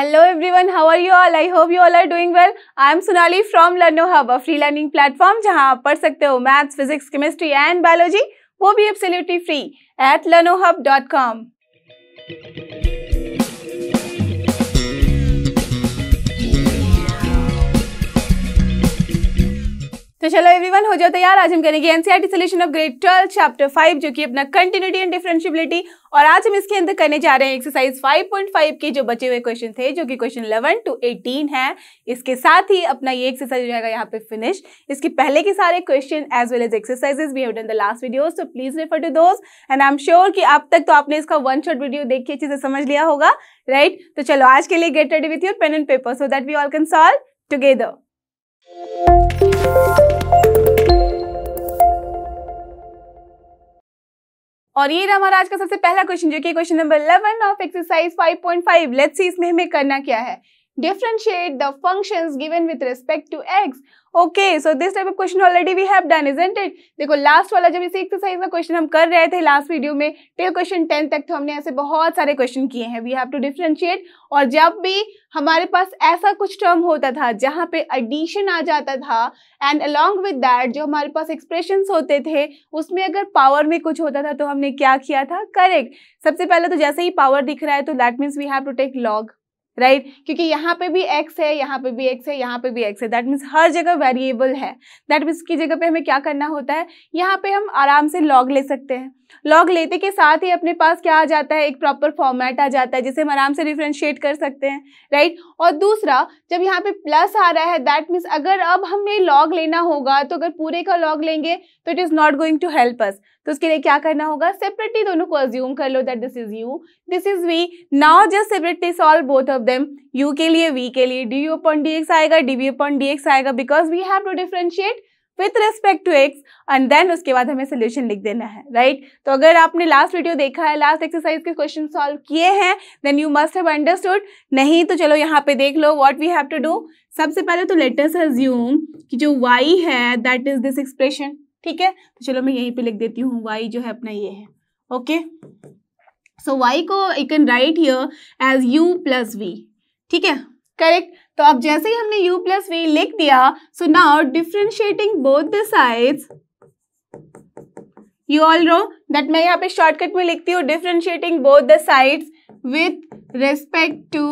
Hello everyone how are you all I hope you all are doing well I am Sonali from Learno Hub a free learning platform जहां आप पढ़ सकते हो maths physics chemistry and biology वो भी absolutely free at Learno Hub dot com तो चलो everyone हो जाओ तैयार आज हम करेंगे NCERT solution of grade twelve chapter five जो कि अपना कंटिन्यूटी एंड डिफरेंशिएबिलिटी और आज हम इसके अंदर करने जा रहे हैं एक्सरसाइज 5.5 के जो बचे हुए क्वेश्चन थे जो कि क्वेश्चन 11 टू 18 है इसके साथ ही अपना ये एक्सरसाइज हो जाएगा यहाँ पे फिनिश इसके पहले के सारे question as well as exercises we have done the last video so please refer to those and I am sure कि अब तक तो आपने इसका वन शॉट वीडियो देख के अच्छे से समझ लिया होगा राइट right? तो चलो आज के लिए get ready with your pen and paper so that we all can solve together और ये रहा हमारा आज का सबसे पहला क्वेश्चन जो कि question number 11 of exercise 5.5 let's see इसमें हमें करना क्या है differentiate the functions given with respect to x. Okay so this type of question already we have done, isn't it? देखो लास्ट वाला जब इसी एक्सरसाइज का क्वेश्चन हम कर रहे थे लास्ट वीडियो में टिल क्वेश्चन टेन तक तो हमने ऐसे बहुत सारे क्वेश्चन किए हैं वी हैव टू डिफ्रेंशिएट और जब भी हमारे पास ऐसा कुछ टर्म होता था जहाँ पे एडिशन आ जाता था एंड अलॉन्ग विद दैट जो हमारे पास एक्सप्रेशन होते थे उसमें अगर पावर में कुछ होता था तो हमने क्या किया था करेक्ट सबसे पहले तो जैसे ही पावर दिख रहा है तो that means we have to take log right right? क्योंकि यहाँ पे भी एक्स है यहाँ पे भी एक्स है यहाँ पे भी एक्स है दैट मीन्स हर जगह वेरिएबल है दैट मीन्स की जगह पे हमें क्या करना होता है यहाँ पे हम आराम से लॉग ले सकते हैं लॉग लेते के साथ ही अपने पास क्या आ जाता है एक प्रॉपर फॉर्मेट आ जाता है जिसे हम आराम से डिफ्रेंशिएट कर सकते हैं राइट और दूसरा जब यहाँ पे प्लस आ रहा है दैट मीन्स अगर अब हमें लॉग लेना होगा तो अगर पूरे का लॉग लेंगे तो it is not going to help us तो उसके लिए क्या करना होगा सेपरेटली दोनों को अज्यूम कर लो that this is u this is v now just separately solve both of them u के लिए वी के लिए d you upon D x आएगा d we upon D x आएगा because we have to differentiate with respect to x and then उसके बाद हमें solution लिख देना है राइट right? तो अगर आपने लास्ट वीडियो देखा है लास्ट एक्सरसाइज के क्वेश्चन सॉल्व किए हैं then you must have understood नहीं तो चलो यहाँ पे देख लो what we have to do सबसे पहले तो लेटर्स एज्यूम कि जो वाई है दैट इज दिस एक्सप्रेशन ठीक है तो चलो मैं यहीं पे लिख देती हूँ वाई जो है अपना ये है ओके सो वाई को you can write here as u plus v ठीक है करेक्ट तो अब जैसे ही हमने u प्लस वी लिख दिया so now differentiating both the sides you all know that मैं यहाँ पे शॉर्टकट में लिखती हूँ differentiating both the sides with respect to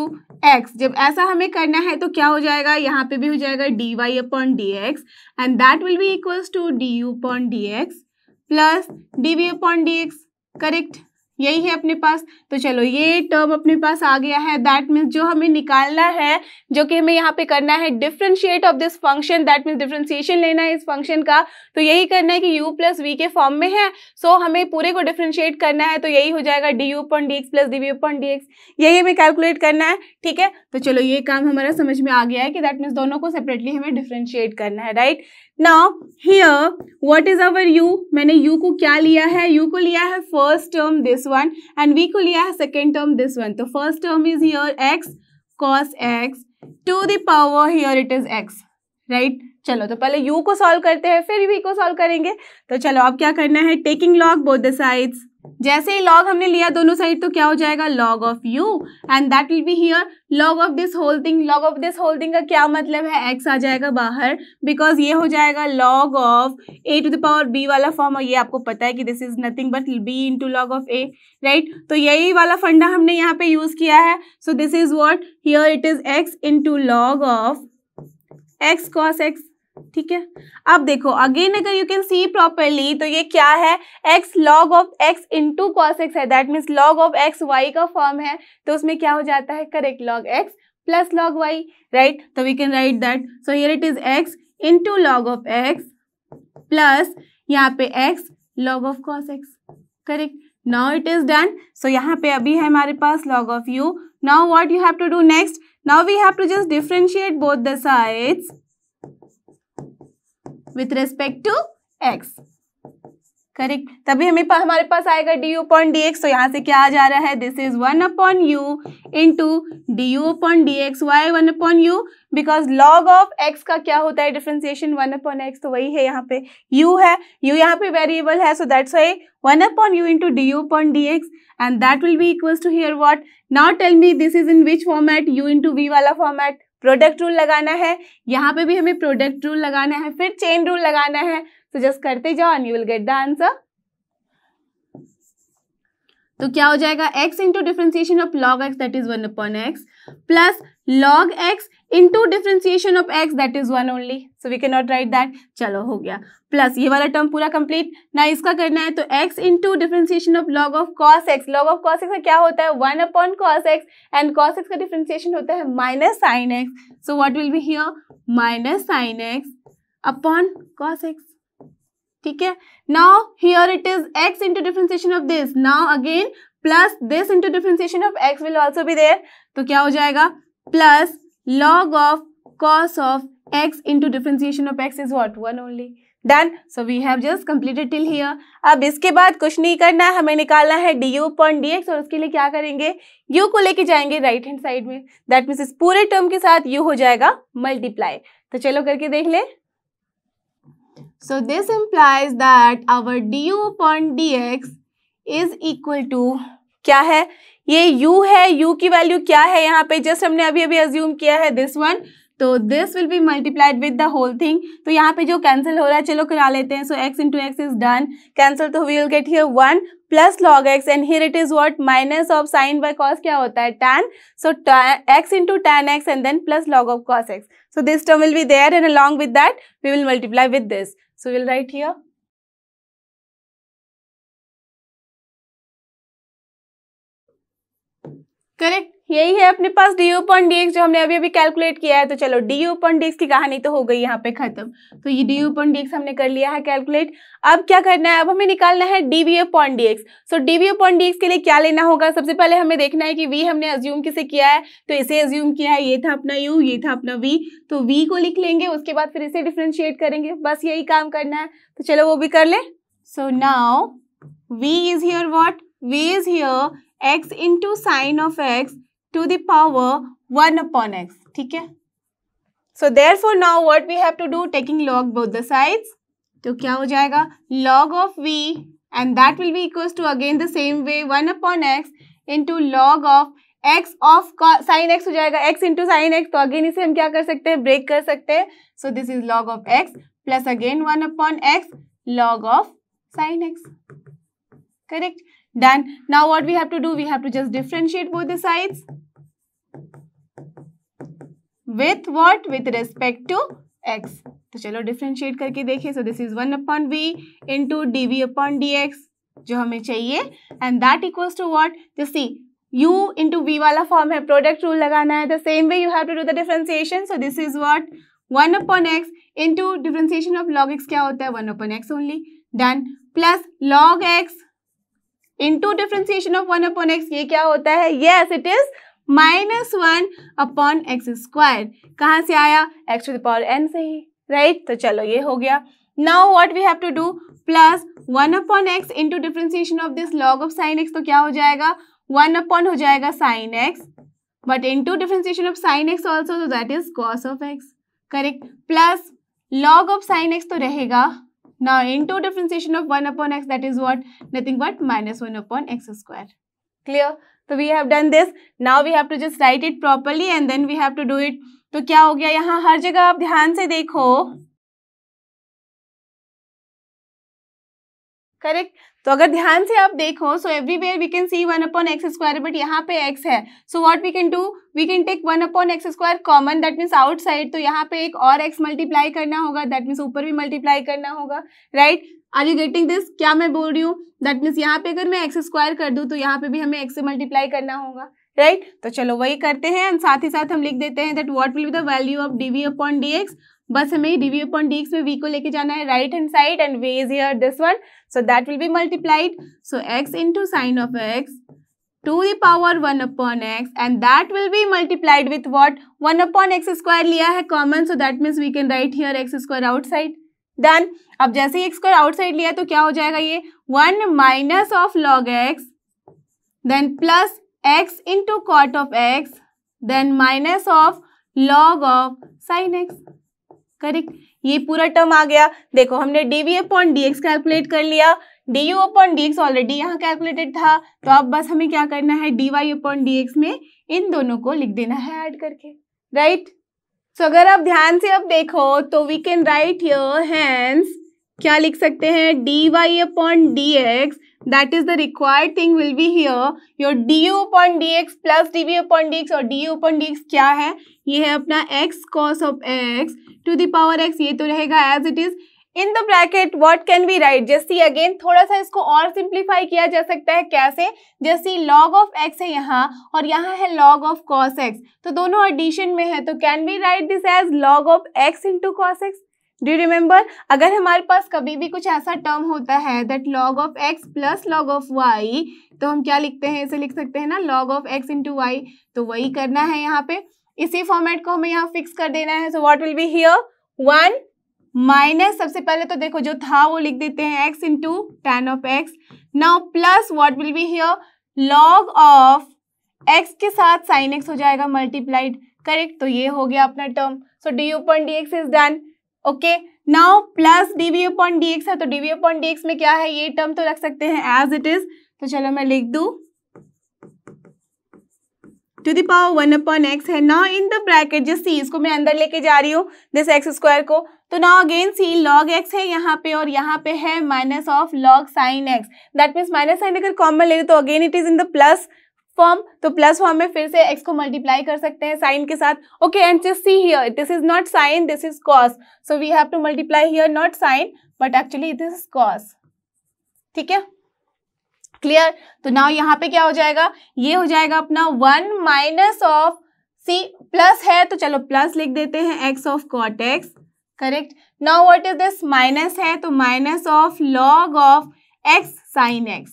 x जब ऐसा हमें करना है तो क्या हो जाएगा यहाँ पे भी हो जाएगा d Y upon D x and that will be equals to d you upon D x plus d we upon D x correct यही है अपने पास तो चलो ये टर्म अपने पास आ गया है दैट मीन्स जो हमें निकालना है जो कि हमें यहाँ पे करना है differentiate of this function that means differentiation लेना है इस फंक्शन का तो यही करना है कि u प्लस वी के फॉर्म में है सो so, हमें पूरे को डिफ्रेंशिएट करना है तो यही हो जाएगा d u point d x plus d v point d x यही हमें कैलकुलेट करना है ठीक है तो चलो ये काम हमारा समझ में आ गया है कि दैट मीन्स दोनों को सेपरेटली हमें डिफ्रेंशिएट करना है right now here what is our u मैंने यू को क्या लिया है यू को लिया है first term this one and v को लिया है सेकेंड टर्म दिस वन तो first term is here x cos x to the power here it is x right चलो तो पहले यू को सॉल्व करते हैं फिर वी को सॉल्व करेंगे तो चलो अब क्या करना है taking log both the sides जैसे ही लॉग हमने लिया दोनों साइड तो क्या हो जाएगा log of u and that will be here log of this whole thing log of this whole thing का क्या मतलब है एक्स आ जाएगा बाहर बिकॉज ये हो जाएगा log of a to the power b वाला फॉर्म और ये आपको पता है कि this is nothing but b into log of a right तो यही वाला फंडा हमने यहाँ पे यूज किया है so this is what here it is x into log of x cos x ठीक है अब देखो अगेन अगर यू कैन सी प्रॉपरली तो ये क्या है x log of x into cos x है that means log of x y का फॉर्म है तो उसमें क्या हो जाता है correct log x plus log y right तो we can write that so here it is x into log of x plus यहाँ पे x log of cos x correct now it is done so यहाँ पे अभी है हमारे पास log of u now what you have to do next now we have to just differentiate both the sides with respect to x correct तभी हमें पा, हमारे पास आएगा d you upon D x तो यहाँ से क्या आ जा रहा है this is one upon u into d you upon D x why one upon u because log of x का क्या होता है डिफ्रेंसिएशन वन अपॉन एक्स तो वही है यहाँ पे यू है यू यहाँ पे वेरिएबल है so that's why one upon you into D you upon D x and that will be equals to here what now tell me this is in which format u into v वाला format product rule लगाना है यहाँ पे भी हमें product rule लगाना है फिर चेन रूल लगाना है तो जस्ट करते जाओ and you will get the answer तो क्या हो जाएगा x into differentiation of log x that is one upon x plus log x into differentiation of x that is one only so we can not write that चलो हो गया plus ये वाला term पूरा कंप्लीट ना इसका करना है तो x into differentiation of log of cos x log of cos x का क्या होता है one upon cos x and cos x का डिफ्रेंसिएशन होता है minus sine x so what will be here minus sine x upon cos x ठीक है now here it is x into differentiation of this now again plus this into differentiation of x will also be there तो क्या हो जाएगा plus log of cos of x into differentiation of x is what one only done so we have just completed till here अब इसके बाद कुछ नहीं करना है हमें निकालना है d u point d x और उसके लिए क्या करेंगे यू को लेके जाएंगे राइट हैंड साइड में दैट मीन्स इस पूरे टर्म के साथ यू हो जाएगा मल्टीप्लाई तो चलो करके देख ले so this implies that our d u point d x is equal to क्या है ये U है U की वैल्यू क्या है यहाँ पे जस्ट हमने अभी अभी अज्यूम किया है दिस वन तो this will be multiplied with the whole thing तो यहाँ पे जो कैंसिल हो रहा है चलो करा लेते हैं so x into x is done cancel तो we will get here one plus log x and here it is what minus of sine by cos क्या होता है tan so x into tan x and then plus log of cos x so this term will be there and along with that we will multiply with this so will write here correct यही है अपने पास D u point d x जो हमने अभी अभी calculate किया है तो चलो d u point d x की कहानी तो हो गई यहाँ पे खत्म तो ये d u point d x हमने कर लिया है कैलकुलेट अब क्या करना है अब हमें निकालना है d v point d x so d v point d x के लिए क्या लेना होगा सबसे पहले हमें देखना है कि वी हमने अज्यूम किसे किया है तो इसे अज्यूम किया है ये था अपना यू ये था अपना वी तो वी को लिख लेंगे उसके बाद फिर इसे डिफ्रेंशिएट करेंगे बस यही काम करना है तो चलो वो भी कर ले so now v is here what v is here x into sine of x to the power one upon x ठीक है so therefore now what we have to do taking log both the sides तो क्या हो जाएगा log of v and that will be equals to again the same way one upon x into log of x of sine x हो जाएगा x into sine x तो again इसे हम क्या कर सकते हैं ब्रेक कर सकते हैं so this is log of x plus again one upon x log of sine x correct done now what we have to do we have to just differentiate both the sides with what with respect to x तो चलो differentiate करके देखें so this is one upon v into d we upon D x जो हमें चाहिए and that equals to what जो see u into v वाला form है प्रोडक्ट रूल लगाना है the same way you have to do the differentiation so this is what one upon x into differentiation of log x क्या होता है one upon x only done plus log x into differentiation of one upon x ये क्या होता है yes it is minus one upon x square कहाँ से आया एक्स टू दावर एन से ही राइट right? तो चलो ये हो गया now what we have to do plus one upon x into differentiation of this log of sine x तो क्या हो जाएगा वन अपॉन हो जाएगा sine x but into differentiation of sine x also that is cos of x correct plus log of sine x तो रहेगा Now into differentiation of 1 upon x that is what? Nothing but minus 1 upon x square. Clear? So we have done this. Now we have to just write it properly and then we have to do it. तो क्या हो गया यहाँ हर जगह आप ध्यान से देखो करेक्ट तो अगर ध्यान से आप देखो so everywhere we can see one upon x square but यहाँ पे एक्स है so what we can do we can take one upon x square common that means outside तो यहाँ पे एक और एक्स मल्टीप्लाई करना होगा दैट मीन्स ऊपर भी मल्टीप्लाई करना होगा right are you getting this क्या मैं बोल रही हूँ दैट मीन्स यहाँ पे अगर मैं एक्स स्क्वायर कर दूँ तो यहाँ पे भी हमें एक्स से मल्टीप्लाई करना होगा राइट right? तो चलो वही करते हैं एंड साथ ही साथ हम लिख देते हैं that what will be the value of d we upon D x बस हमें डीवी अपॉन डी में वी को लेके जाना है right hand side and v is here this one so that will be multiplied so x into sine of x to the power one upon x and that will be multiplied with what one upon x square लिया है common so that means we can write here x square outside done अब जैसे ही x square outside लिया तो क्या हो जाएगा ये one minus of log x then plus x into cot of x then minus of log of sine x correct ये पूरा टर्म आ गया देखो हमने d v upon D x calculate कर लिया d you upon D x already यहाँ calculated था तो अब बस हमें क्या करना है d Y upon D x में इन दोनों को लिख देना है ऐड करके राइट right? सो so, अगर आप ध्यान से अब देखो तो we can write your hands क्या लिख सकते हैं d Y upon D x that is the required thing will be here your d you upon D x plus d we upon D x और d you upon D x क्या है ये है अपना x cos of x to the power x ये तो रहेगा as it is in the bracket what can be write जैसी अगेन थोड़ा सा इसको और सिंप्लीफाई किया जा सकता है कैसे जैसी log लॉग ऑफ एक्स है यहाँ और यहाँ है लॉग ऑफ कॉस एक्स तो दोनों एडिशन में है तो can be write this as log of x into cos x do remember अगर हमारे पास कभी भी कुछ ऐसा टर्म होता है that log of x plus log of y तो हम क्या लिखते हैं इसे लिख सकते हैं ना log of x into y तो वही करना है यहाँ पे इसी फॉर्मेट को हमें यहाँ फिक्स कर देना है so what will be here one minus सबसे पहले तो देखो जो था वो लिख देते हैं x into tan of x now plus what will be here log of x के साथ साइन एक्स हो जाएगा मल्टीप्लाइड करेक्ट तो ये हो गया अपना term so D u point d x is done okay now plus d v u point d x है तो d v u point d x में क्या है ये टर्म तो रख सकते हैं एज इट इज तो चलो मैं लिख दूँ to the power one upon x है ना इन द ब्रैकेट जिस सी इसको मैं अंदर लेके जा रही हूँ दिस एक्स स्क्वायर को तो ना अगेन सी लॉग एक्स है यहाँ पे और यहाँ पे है minus of log sine x that means minus sine अगर कॉमन ले रहे तो again it is in the plus form तो प्लस फॉर्म में फिर से एक्स को मल्टीप्लाई कर सकते हैं साइन के साथ okay and just see here this is not sine this is cos so we have to multiply here not sine but actually this is cos ठीक है क्लियर तो नाउ यहाँ पे क्या हो जाएगा ये हो जाएगा अपना one minus of c plus है तो चलो प्लस लिख देते हैं x of cot x correct now what is this minus है तो minus of log of x sine x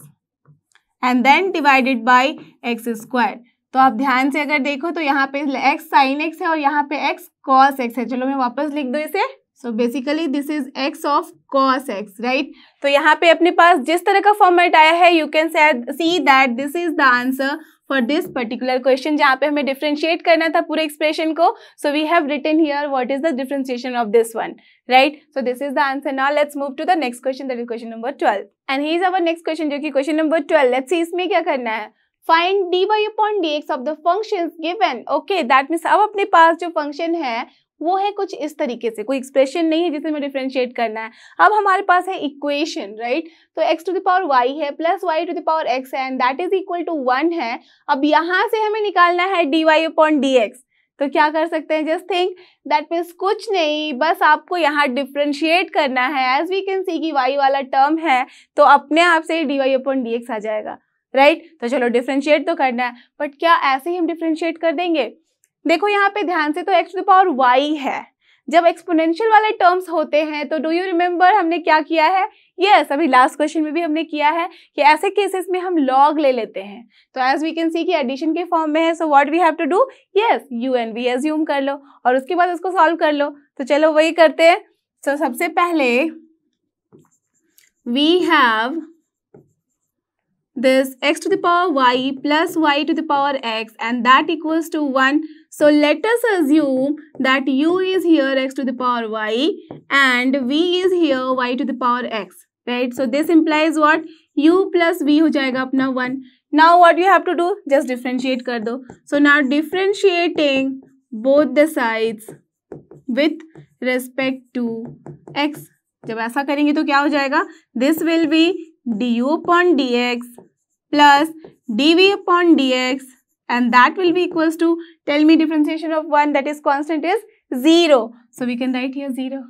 and then divided by x square तो आप ध्यान से अगर देखो तो यहाँ पे एक्स साइन एक्स है और यहाँ पे एक्स कॉस एक्स है चलो मैं वापस लिख दो इसे so basically this is x of cos x right तो यहाँ पे अपने पास जिस तरह का फॉर्मेट आया है you can see that this is the answer for this particular question जहाँ पे हमें डिफ्रेंशिएट करना था पूरे एक्सप्रेशन को so we have written here what is the differentiation of this one right so this is the answer now let's move to the next question that is question number twelve and he is our next question जो कि question number twelve let's see इसमें क्या करना है find d Y upon D x of the function given okay that means अब अपने पास जो function है वो है कुछ इस तरीके से कोई एक्सप्रेशन नहीं है जिसे हमें डिफ्रेंशिएट करना है अब हमारे पास है इक्वेशन राइट तो x to the power y है plus y to the power x है and that is equal to one है अब यहाँ से हमें निकालना है d Y upon D x तो क्या कर सकते हैं जस्ट थिंक दैट मीन्स कुछ नहीं बस आपको यहाँ डिफ्रेंशिएट करना है एज वी कैन सी कि वाई वाला टर्म है तो अपने आप से d Y upon D x आ जाएगा राइट right? तो चलो डिफ्रेंशिएट तो करना है बट क्या ऐसे ही हम डिफ्रेंशिएट कर देंगे देखो यहाँ पे ध्यान से तो x to the power y है जब एक्सपोनेंशियल वाले टर्म्स होते हैं तो डू यू रिमेम्बर हमने क्या किया है यस yes, अभी लास्ट क्वेश्चन में भी हमने किया है कि ऐसे केसेस में हम लॉग ले लेते हैं तो एज वी कैन सी कि एडिशन के फॉर्म में है so what we have to do yes u and v assume कर लो और उसके बाद उसको सॉल्व कर लो तो चलो वही करते हैं सो so, सबसे पहले we have this x to the power y plus y to to the power x and that equals to So let us assume that u is here x to the power y and v is here y to the power x. Right. So this implies what? u plus v ho jayega apna 1. Now what you have to do? Just differentiate kar do. So now differentiating both the sides with respect to x. जब ऐसा करेंगे तो क्या हो जाएगा This will be du u upon D x and that will be equals to tell me differentiation of 1 that is constant is 0 so we can write here 0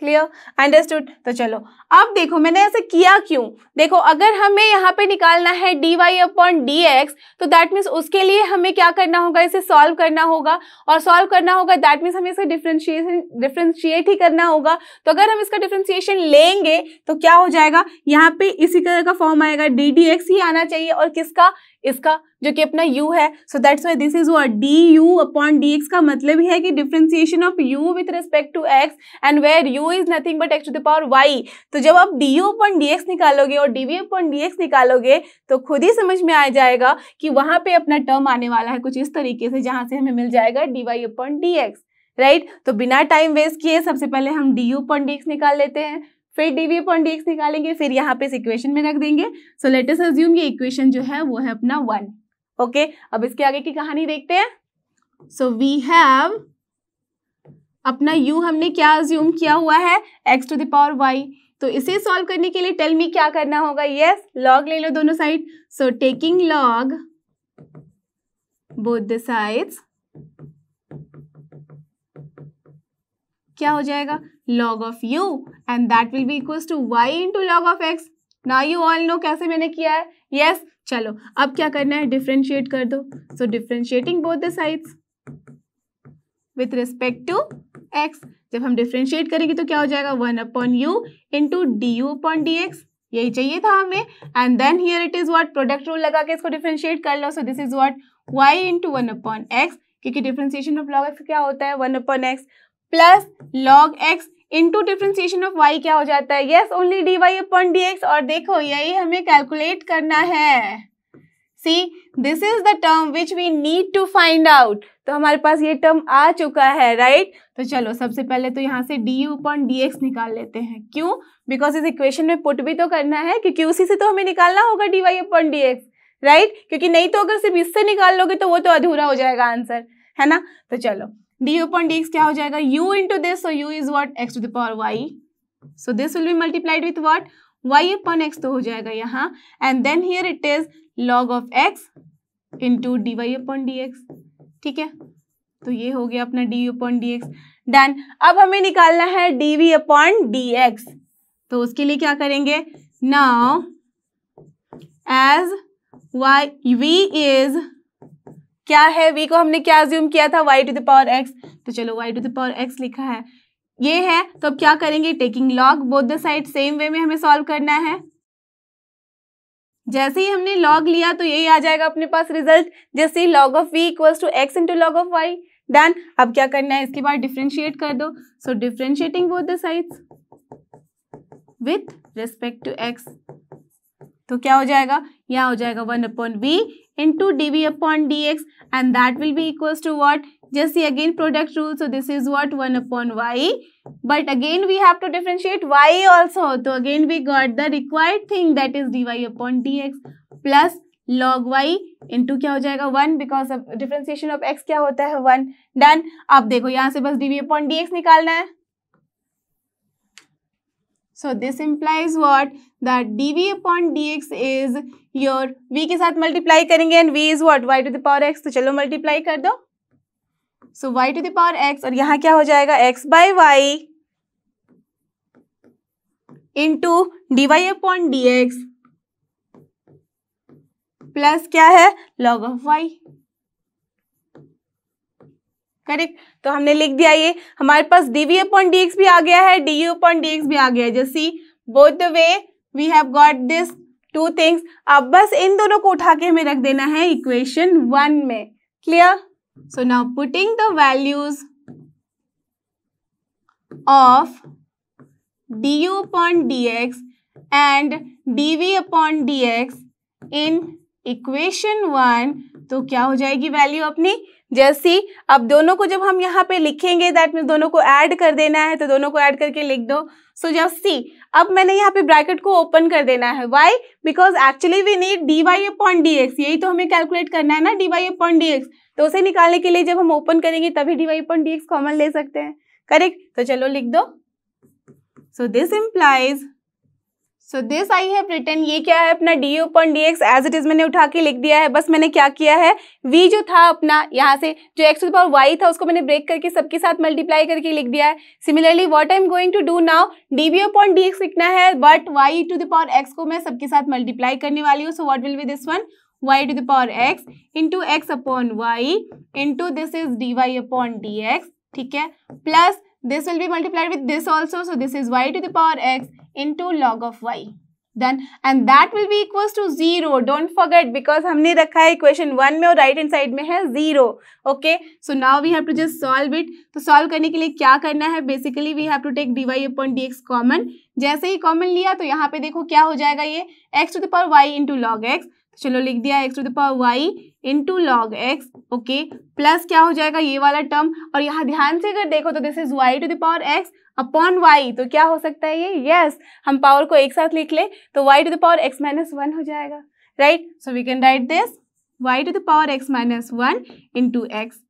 clear understood तो चलो अब देखो मैंने ऐसे किया क्यों देखो अगर हमें यहाँ पे निकालना है d Y upon D x तो दैट मीन्स उसके लिए हमें क्या करना होगा इसे सॉल्व करना होगा और सॉल्व करना होगा दैट मीन्स हमें इसका डिफ्रेंशिएशन डिफ्रेंशिएट ही करना होगा तो अगर हम इसका डिफ्रेंशिएशन लेंगे तो क्या हो जाएगा यहाँ पे इसी तरह का फॉर्म आएगा डी डी एक्स ही आना चाहिए और किसका इसका जो कि अपना u है so that's why this is where d you upon D x का मतलब ही है कि differentiation of u with respect to x and where u is nothing but x to the power y तो जब आप d you upon D x निकालोगे और d we upon D x निकालोगे तो खुद ही समझ में आ जाएगा कि वहाँ पे अपना टर्म आने वाला है कुछ इस तरीके से जहाँ से हमें मिल जाएगा d Y upon D x right तो बिना टाइम वेस्ट किए सबसे पहले हम d you upon D x निकाल लेते हैं फिर डीवी अपॉन डी एक्स निकालेंगे फिर यहाँ पे इस इक्वेशन में रख देंगे सो लेटेस्ट अज्यूम ये इक्वेशन जो है वो है अपना वन ओके okay, अब इसके आगे की कहानी देखते हैं सो वी हैव अपना यू हमने क्या अज्यूम किया हुआ है एक्स टू दावर वाई तो इसे सॉल्व करने के लिए टेल मी क्या करना होगा यस yes, लॉग ले लो दोनों side so taking log both the sides क्या हो जाएगा log of u and that will be equals to y into log of x ना यू ऑल नो कैसे मैंने किया है यस yes, चलो अब क्या करना है डिफ्रेंशिएट कर दो so differentiating both the sides with respect to x जब हम डिफ्रेंशिएट करेंगे तो क्या हो जाएगा one upon you into D you upon D x यही चाहिए था हमें and then here it is what product rule लगा के इसको डिफ्रेंशिएट कर लो so this is what y into one upon x क्योंकि डिफ्रेंशिएशन ऑफ लॉग एक्स क्या होता है one upon x plus log x into differentiation of y क्या हो जाता है yes only d Y upon D x और देखो यही हमें कैलकुलेट करना है see this is the term which we need to find out तो हमारे पास ये टर्म आ चुका है राइट right? तो चलो सबसे पहले तो यहाँ से d you upon D x निकाल लेते हैं क्यों बिकॉज इस इक्वेशन में पुट भी तो करना है क्योंकि उसी से तो हमें निकालना होगा d Y upon D x right क्योंकि नहीं तो अगर सिर्फ इससे निकाल लोगे तो वो तो अधूरा हो जाएगा आंसर है ना तो चलो डी यू अपॉन डी क्या हो जाएगा u into this u is what x to the power y so this will be multiplied with what y upon x तो हो जाएगा यहाँ and then here it is log of x into D Y upon D x ठीक है तो ये हो गया अपना d you upon D x done अब हमें निकालना है d we upon D x तो उसके लिए क्या करेंगे now as y v is क्या है वी को हमने क्या ज्यूम किया था y to the power x तो चलो y to the power x लिखा है ये है तो अब क्या करेंगे taking log both the side same way में हमें सॉल्व करना है जैसे ही हमने लॉग लिया तो यही आ जाएगा अपने पास रिजल्ट जैसे ही log of v equals to x into log of y done अब क्या करना है इसके बाद डिफ्रेंशिएट कर दो so differentiating both the sides with respect to x तो क्या हो जाएगा यह हो जाएगा one upon v into dv upon dx and that will be equals to what just see again product rule so this is what 1 upon y but again we have to differentiate y also so again we got the required thing that is dy upon dx plus log y into kya ho jayega 1 because of differentiation of x kya hota hai 1 अब देखो dekho yahan se bas dv upon dx nikalna hai So this implies what? That dv upon dx is your v के साथ multiply करेंगे and v is what? y to the power x तो चलो multiply कर दो. So y to the power x और यहाँ क्या हो जाएगा x by y into dy upon dx plus क्या है log of y. करेक्ट तो हमने लिख दिया ये हमारे पास डीवी अपॉन डीएक्स भी आ गया है डी यू अपॉन डीएक्स भी आ गया है जैसी both the way we have got this two things अब बस इन दोनों को उठा के हमें रख देना है इक्वेशन वन में clear so now putting the values of d you upon D x and d we upon D x in equation one तो क्या हो जाएगी वैल्यू अपनी जैसे अब दोनों को जब हम यहाँ पे लिखेंगे दैट मीन दोनों को ऐड कर देना है तो दोनों को ऐड करके लिख दो सो so, अब मैंने यहाँ पे ब्रैकेट को ओपन कर देना है y because actually we need d Y upon D x यही तो हमें कैलकुलेट करना है ना d Y upon D x तो उसे निकालने के लिए जब हम ओपन करेंगे तभी d Y upon D x common ले सकते हैं करेक्ट तो चलो लिख दो so this implies so this I have written ये क्या है अपना d you upon D x as it is मैंने उठा के लिख दिया है बस मैंने क्या किया है वी जो था अपना यहाँ से जो एक्स पावर वाई था उसको मैंने ब्रेक करके सबके साथ मल्टीप्लाई करके लिख दिया है similarly what I am going to do now d we upon D x लिखना है but y to the power x को मैं सबके साथ मल्टीप्लाई करने वाली हूँ so what will be this one y to the power x into x upon y into this is dy upon dx ठीक है plus this will be multiplied with this also so this is y to the power x into log of y done and that will be equals to zero don't forget because हमने रखा है equation one में और right hand side में है zero okay so now we have to just solve it तो solve करने के लिए क्या करना है basically we have to take d Y upon D x common जैसे ही कॉमन लिया तो यहाँ पे देखो क्या हो जाएगा ये x to the power y into log x चलो लिख दिया x to the power y into log x okay plus क्या हो जाएगा ये वाला टर्म और यहाँ ध्यान से अगर देखो तो this is y to the power x upon y तो क्या हो सकता है ये यस yes, हम पावर को एक साथ लिख ले तो y to the power x minus one हो जाएगा right so we can write this y to the power x minus one into x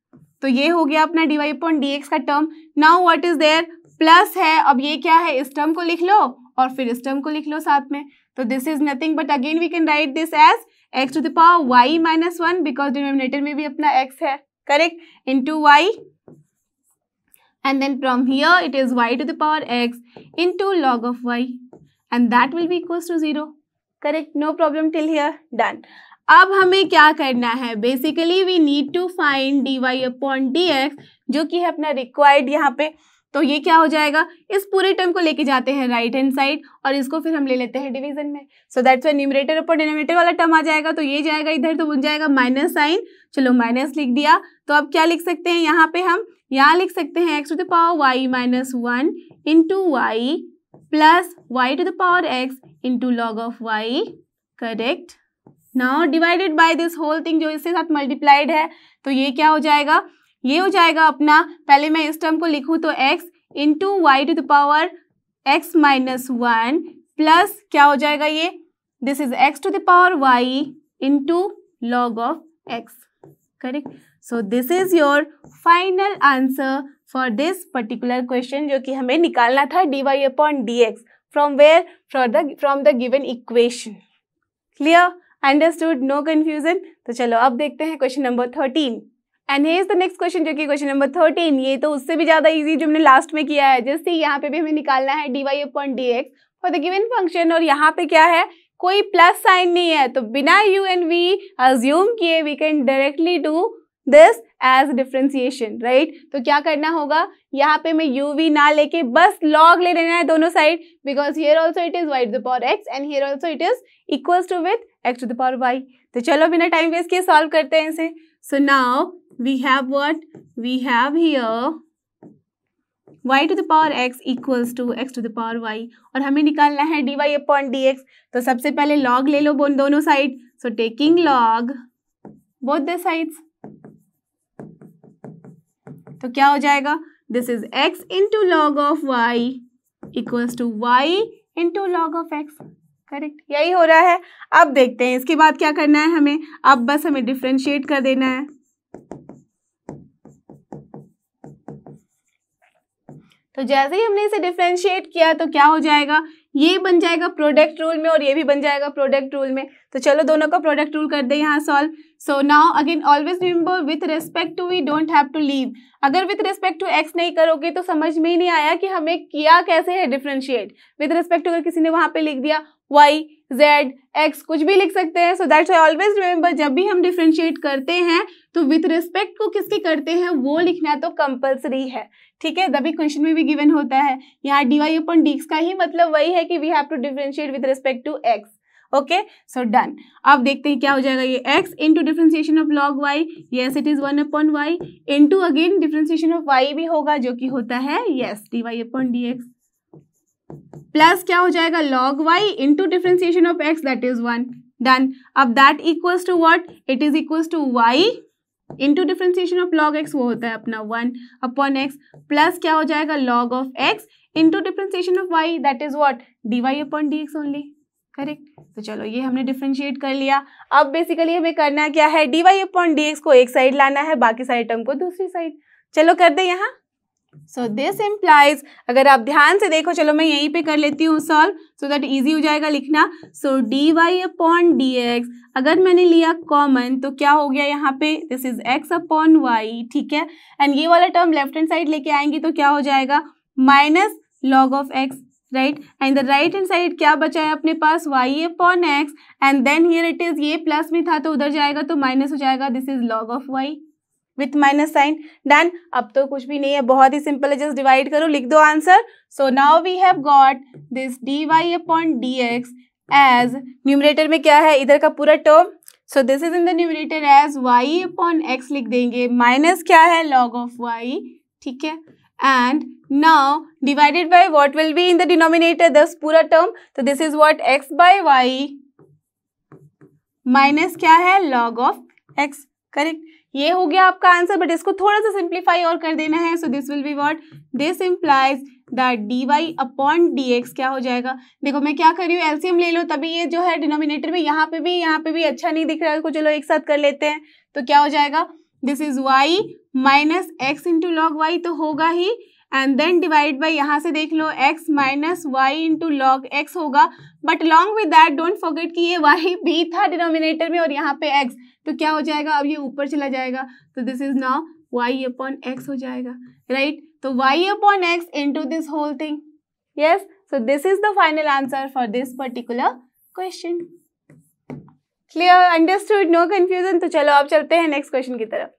तो ये हो गया अपना d Y upon D x का term now what is there plus है अब ये क्या है इस टर्म को लिख लो और फिर इस टर्म को लिख लो साथ में तो this is nothing but again we can write this as x to the power y minus one because denominator में भी अपना x है correct into y and then from here it is y to the power x into log of y and that will be equal to zero correct no problem till here done अब हमें क्या करना है basically we need to find d Y upon D x जो कि है अपना required यहाँ पे तो ये क्या हो जाएगा इस पूरे टर्म को लेके जाते हैं राइट हैंड साइड और इसको फिर हम ले लेते हैं डिवीजन में सो दैट्स न्यूमरेटर ऊपर डिनोमेटर वाला टर्म आ जाएगा तो ये जाएगा इधर तो बन जाएगा माइनस साइन चलो माइनस लिख दिया तो अब क्या लिख सकते हैं यहाँ पे हम यहाँ लिख सकते हैं x to the power y minus one into y plus y to the power x into log of y correct now divided by this whole thing जो इसके साथ मल्टीप्लाइड है तो ये क्या हो जाएगा ये हो जाएगा अपना पहले मैं इस टर्म को लिखूँ तो x into y to the power x minus one plus क्या हो जाएगा ये this is x to the power y to log of x correct so this is your final answer for this particular question जो कि हमें निकालना था d Y upon D x from where from the from the given equation clear understood no confusion तो चलो अब देखते हैं question number thirteen and here's the next question जो कि क्वेश्चन नंबर थर्टीन ये तो उससे भी ज़्यादा ईजी जो हमने लास्ट में किया है जैसे यहाँ पे भी हमें निकालना है d Y upon D x for the given function और यहाँ पे क्या है कोई प्लस साइन नहीं है तो बिना यू एंड वी अज्यूम किए we can directly do this as differentiation right तो क्या करना होगा यहाँ पे मैं यू वी ना लेके बस लॉग ले लेना है दोनों side because here also it is y to the power x and here also it is equal to with x to the power y तो चलो बिना टाइम वेस्ट किए सॉल्व करते हैं इसे so now we have what? We have here y to the power x equals to x to the power y और हमें निकालना है dy डी एक्स तो सबसे पहले log ले लो दोनों side so taking log both the sides तो क्या हो जाएगा दिस इज x into log of y equals to y into log of x correct यही हो रहा है अब देखते हैं इसके बाद क्या करना है हमें अब बस हमें डिफ्रेंशिएट कर देना है तो जैसे ही हमने इसे डिफ्रेंशिएट किया तो क्या हो जाएगा ये बन जाएगा प्रोडक्ट रूल में और ये भी बन जाएगा प्रोडक्ट रूल में तो चलो दोनों का प्रोडक्ट रूल कर दे यहाँ solve so now again always remember with respect to we don't have to leave अगर विथ रिस्पेक्ट टू एक्स नहीं करोगे तो समझ में ही नहीं आया कि हमें किया कैसे है डिफ्रेंशिएट विथ रिस्पेक्ट टू अगर किसी ने वहाँ पे लिख दिया वाई जेड एक्स कुछ भी लिख सकते हैं so that's I always remember जब भी हम डिफ्रेंशिएट करते हैं तो विथ रिस्पेक्ट को किसके करते हैं वो लिखना तो कंपलसरी है ठीक है दबी क्वेश्चन में भी गिवन होता है यहाँ डी वाई अपन डी का ही मतलब वही है कि we have to differentiate with respect to x okay so done अब देखते हैं क्या हो जाएगा ये x into differentiation of log y yes it is one upon y into again differentiation of y भी होगा जो कि होता है yes d Y upon D x plus क्या हो जाएगा log y into differentiation of x that is one done अब that equals to what it is equals to y into differentiation of log x वो होता है अपना one upon x plus क्या हो जाएगा log of x into differentiation of y that is what d Y upon D x only correct तो चलो ये हमने डिफ्रेंशिएट कर लिया अब बेसिकली हमें करना क्या है d Y upon D x को एक साइड लाना है बाकी सारे टर्म को दूसरी साइड चलो कर दे यहाँ सो दिस इम्प्लाइज अगर आप ध्यान से देखो चलो मैं यहीं पे कर लेती हूँ सॉल्व सो दैट इजी हो जाएगा लिखना so d Y upon D x अगर मैंने लिया कॉमन तो क्या हो गया यहाँ पे this is x upon y ठीक है एंड ये वाला टर्म लेफ्ट हैंड साइड लेके आएंगे तो क्या हो जाएगा minus log of x right and the right hand side क्या बचा है अपने पास y upon x and then here it is ये प्लस में था तो उधर जाएगा तो माइनस हो जाएगा this is log of y with minus sign done अब तो कुछ भी नहीं है बहुत ही सिंपल है जस्ट डिवाइड करो लिख दो answer so now we have got this D Y upon D x as numerator में क्या है इधर का पूरा term so this is in the numerator as y upon x लिख देंगे माइनस क्या है लॉग ऑफ वाई ठीक है and now divided by what will be in the denominator this पूरा टर्म तो this is what x by y minus क्या है लॉग ऑफ एक्स करेक्ट ये हो गया आपका आंसर बट इसको थोड़ा सा सिंप्लीफाई और कर देना है so this will be what this implies that d Y upon D x क्या हो जाएगा देखो मैं क्या कर रही हूँ एलसीएम ले लो तभी ये जो है डिनोमिनेटर में यहाँ पे भी यहाँ पे भी अच्छा नहीं दिख रहा है उसको चलो एक साथ कर लेते हैं तो क्या हो जाएगा this is y minus x into log y तो होगा ही एंड देन डिवाइड बाई यहाँ से देख लो x minus y into log x होगा but long with don't forget कि ये y भी था डिनोमिनेटर में और यहाँ पे x तो क्या हो जाएगा अब ये ऊपर चला जाएगा तो this is now y upon x हो जाएगा राइट right? तो y upon x to this whole thing yes so this is the final answer for this particular question clear understood no confusion तो चलो अब चलते हैं नेक्स्ट क्वेश्चन की तरफ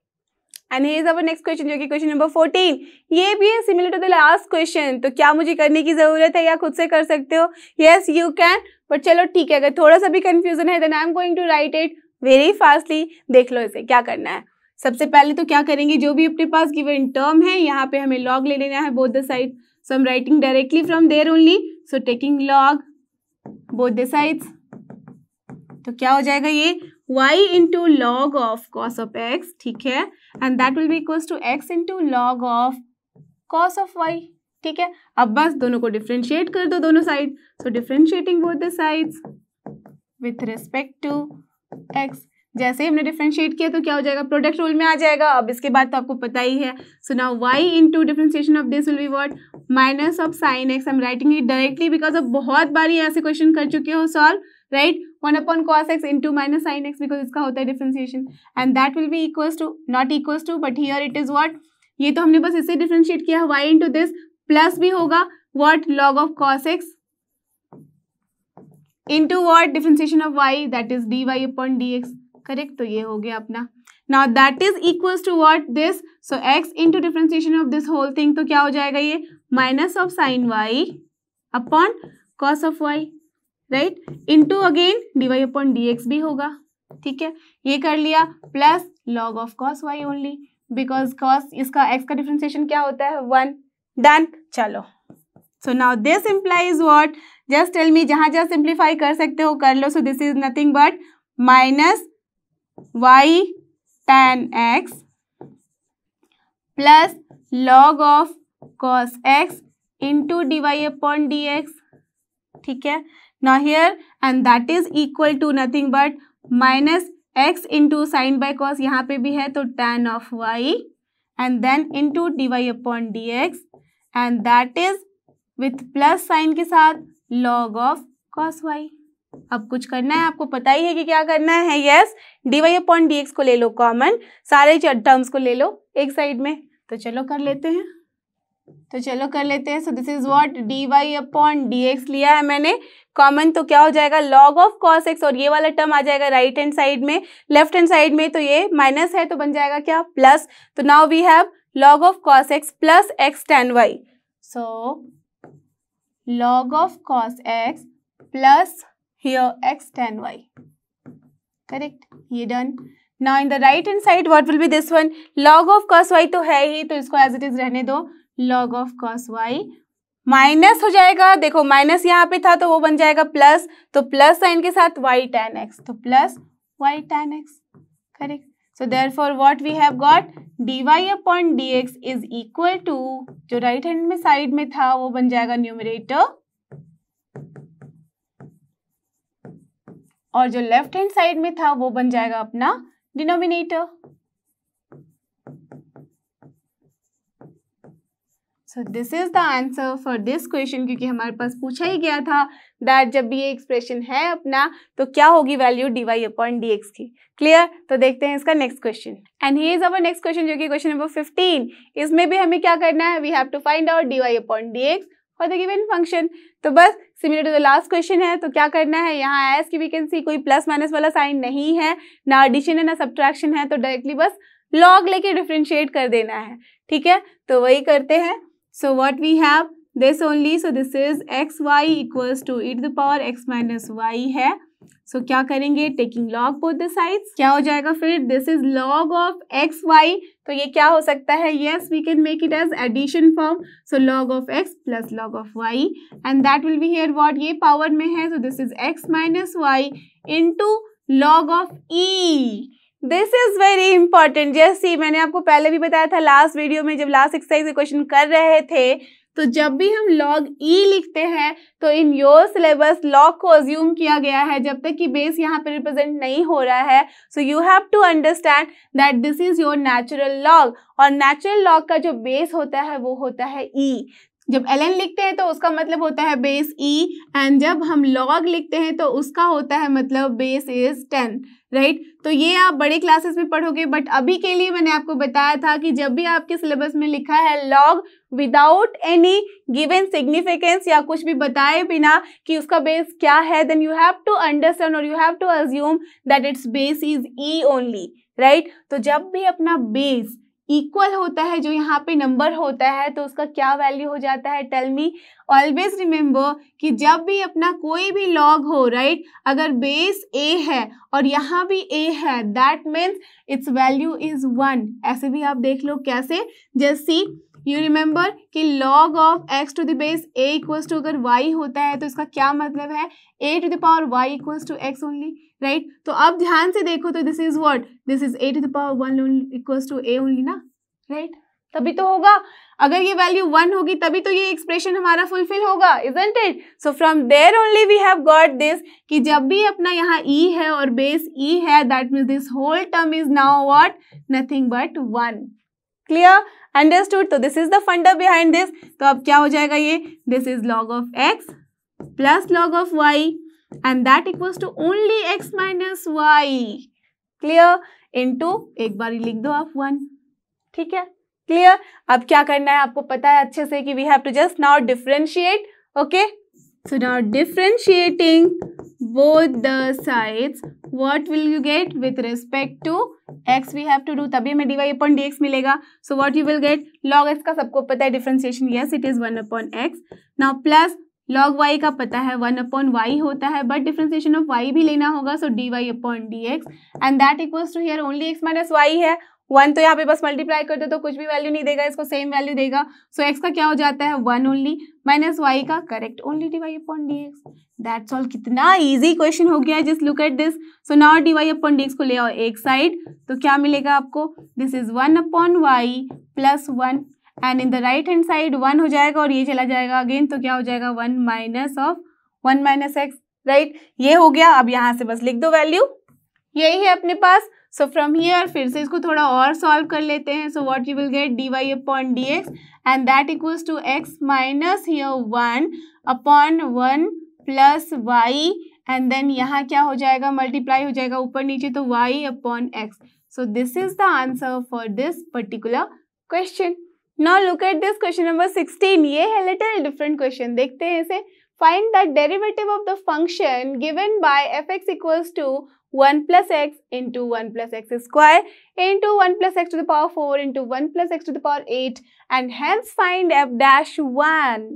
and here's our next question जो कि क्वेश्चन नंबर फोर्टीन ये भी है similar to the last question तो क्या मुझे करने की जरूरत है या खुद से कर सकते हो येस यू कैन बट चलो ठीक है अगर थोड़ा सा भी कंफ्यूजन है then I am going to write it very fastly देख लो इसे क्या करना है सबसे पहले तो क्या करेंगे जो भी अपने पास गिवन टर्म है यहाँ पे हमें लॉग ले लेना है both the side so am writing directly from there only so taking log both the side तो क्या हो जाएगा ये y into log of cos of x ठीक है and that will be equals to x into log of cos of y ठीक है अब बस दोनों को डिफ्रेंशिएट कर दो दोनों side so differentiating both the sides with respect to x जैसे ही हमने डिफ्रेंशिएट किया तो क्या हो जाएगा प्रोडक्ट रूल में आ जाएगा अब इसके बाद तो आपको पता ही है so now y into differentiation of this will be what minus of sine x I am writing it directly because अब बहुत बार ही ऐसे क्वेश्चन कर चुके हो solve right one upon cos x into minus sine x because इसका होता है differentiation and that will be equal to not equal to but here it is what ये तो हमने बस इसे डिफ्रेंशिएट किया वाई इंटू दिस प्लस भी होगा what log of cos x into what differentiation of y that is d Y upon D x correct तो ये हो गया अपना now that is equal to what this so x into differentiation of this whole thing तो क्या हो जाएगा ये minus of sine y upon cos of y right into again d Y upon D x भी होगा ठीक है ये कर लिया plus log of cos y only because cos इसका एक्स का डिफ्रेंसिएशन क्या होता है वन डन चलो So now this implies what? Just tell me, जहां जहां simplify कर सकते हो कर So this is nothing but minus y tan x plus log of cos x into dy upon dx. ठीक Now here and that is equal to nothing but minus x into sine by cos यहाँ पे भी है to tan of y and then into dy upon dx and that is with plus sine के साथ log of cos Y अब कुछ करना है आपको पता ही है कि क्या करना है yes d Y upon D x को ले लो कॉमन सारे टर्म्स को ले लो एक साइड में तो चलो कर लेते हैं तो चलो कर लेते हैं so this is what d Y upon D x लिया है मैंने कॉमन तो क्या हो जाएगा लॉग ऑफ कॉस एक्स और ये वाला टर्म आ जाएगा राइट हैंड साइड में लेफ्ट हैंड साइड में तो ये माइनस है तो बन जाएगा क्या प्लस तो now we have log of cos x plus x tan y so log of cos x plus here x tan y. Correct? Ye done. Now in the right hand side what will be this one? Log of cos y to hai hi to isko as it is rehne do Log of cos y minus हो जाएगा देखो minus यहाँ पे था तो वो बन जाएगा प्लस तो प्लस साइन के साथ वाई टेन एक्स तो plus y tan x correct So therefore what we have got dy upon dx is equal to जो right hand में side में था वो बन जाएगा numerator और जो लेफ्ट हैंड साइड में था वो बन जाएगा अपना denominator so this is the answer for this question क्योंकि हमारे पास पूछा ही गया था दैट जब भी ये एक्सप्रेशन है अपना तो क्या होगी value d Y upon D x की क्लियर तो देखते हैं इसका next question and he is our next question जो कि क्वेश्चन नंबर फिफ्टीन इसमें भी हमें क्या करना है we have to find out d Y upon D x for the given function तो बस similar to the last question है तो क्या करना है यहाँ एस की वैकेंसी कोई प्लस माइनस वाला साइन नहीं है ना एडिशन है ना सब्ट्रैक्शन है तो डायरेक्टली बस लॉग लेके डिफ्रेंशिएट कर देना है ठीक है तो वही करते हैं So what we have this only so this is x y equals to it the power x minus y है सो so, क्या करेंगे taking log both the sides क्या हो जाएगा फिर this is log of x y तो ये क्या हो सकता है yes we can make it as addition form so log of x plus log of y and that will be here what ये पावर में है so this is x minus y into log of e this is very important जैसे मैंने आपको पहले भी बताया था लास्ट वीडियो में जब लास्ट एक्सरसाइज के क्वेश्चन कर रहे थे तो जब भी हम लॉग ई e लिखते हैं तो इन योर सिलेबस लॉग को अज्यूम किया गया है जब तक कि बेस यहाँ पे रिप्रेजेंट नहीं हो रहा है so you have to understand that this is your natural log और नेचुरल लॉग का जो बेस होता है वो होता है ई e. जब एल एन लिखते हैं तो उसका मतलब होता है बेस ई एंड जब हम लॉग लिखते हैं तो उसका होता है मतलब base is ten right right? तो ये आप बड़े क्लासेस में पढ़ोगे बट अभी के लिए मैंने आपको बताया था कि जब भी आपके सिलेबस में लिखा है log without any given significance या कुछ भी बताए बिना कि उसका बेस क्या है then you have to understand और you have to assume that it's base is e only right तो जब भी अपना बेस इक्वल होता है जो यहाँ पे नंबर होता है तो उसका क्या वैल्यू हो जाता है टेल मी ऑलवेज रिमेम्बर कि जब भी अपना कोई भी लॉग हो राइट right? अगर बेस ए है और यहाँ भी ए है that means it's value is one ऐसे भी आप देख लो कैसे जैसी यू रिमेंबर कि log of x to the base a equals to अगर y होता है तो इसका क्या मतलब है a to the power y equals to x only right तो अब ध्यान से देखो तो this is what this is a to the power one equals to a only ना राइट right? तभी तो होगा अगर ये वैल्यू वन होगी तभी तो ये एक्सप्रेशन हमारा फुलफिल होगा isn't it so from there only we have got this कि जब भी अपना यहाँ ई e है और बेस ई e है that mean this whole term is now what nothing but one clear understood तो दिस इज द फंडा बिहाइंड दिस तो अब क्या हो जाएगा ये this is log of x plus log of y and that equals to only x minus Y clear into एक बार लिख दो आप वन ठीक है क्लियर अब क्या करना है आपको पता है अच्छे से कि we have to just now differentiate okay So now differentiating both the sides, what will you get with respect to x we have to do tabhi hame dy upon dx milega So what you will get log x ka sabko pata hai differentiation yes it is 1 upon x. Now plus log y का पता है one upon Y होता है but differentiation of y भी लेना होगा so d Y upon D x and that equals to here only x minus y है one तो यहाँ पे बस मल्टीप्लाई कर दो तो कुछ भी वैल्यू नहीं देगा इसको सेम वैल्यू देगा सो so, एक्स का क्या हो जाता है वन ओनली माइनस वाई का correct only d y upon D x that's all कितना ईजी क्वेश्चन हो गया just look at this so now d y upon D x को ले आओ एक साइड तो क्या मिलेगा आपको this is one upon y plus one and in the right hand side one हो जाएगा और ये चला जाएगा अगेन तो क्या हो जाएगा one minus of one minus x right ये हो गया अब यहाँ से बस लिख दो वैल्यू यही है अपने पास सो फ्रॉम हियर फिर से इसको थोड़ा और सॉल्व कर लेते हैं so what you will get d Y upon D x and that equals to x minus here one upon one plus y and then यहाँ क्या हो जाएगा मल्टीप्लाई हो जाएगा ऊपर नीचे तो y upon x so this is the answer for this particular question now look at this question number sixteen ये है लिटिल डिफरेंट क्वेश्चन देखते हैं इसे find the derivative of the function given by f x equals to one plus x into one plus x square into one plus x to the power four into one plus x to the power eight and hence find F dash one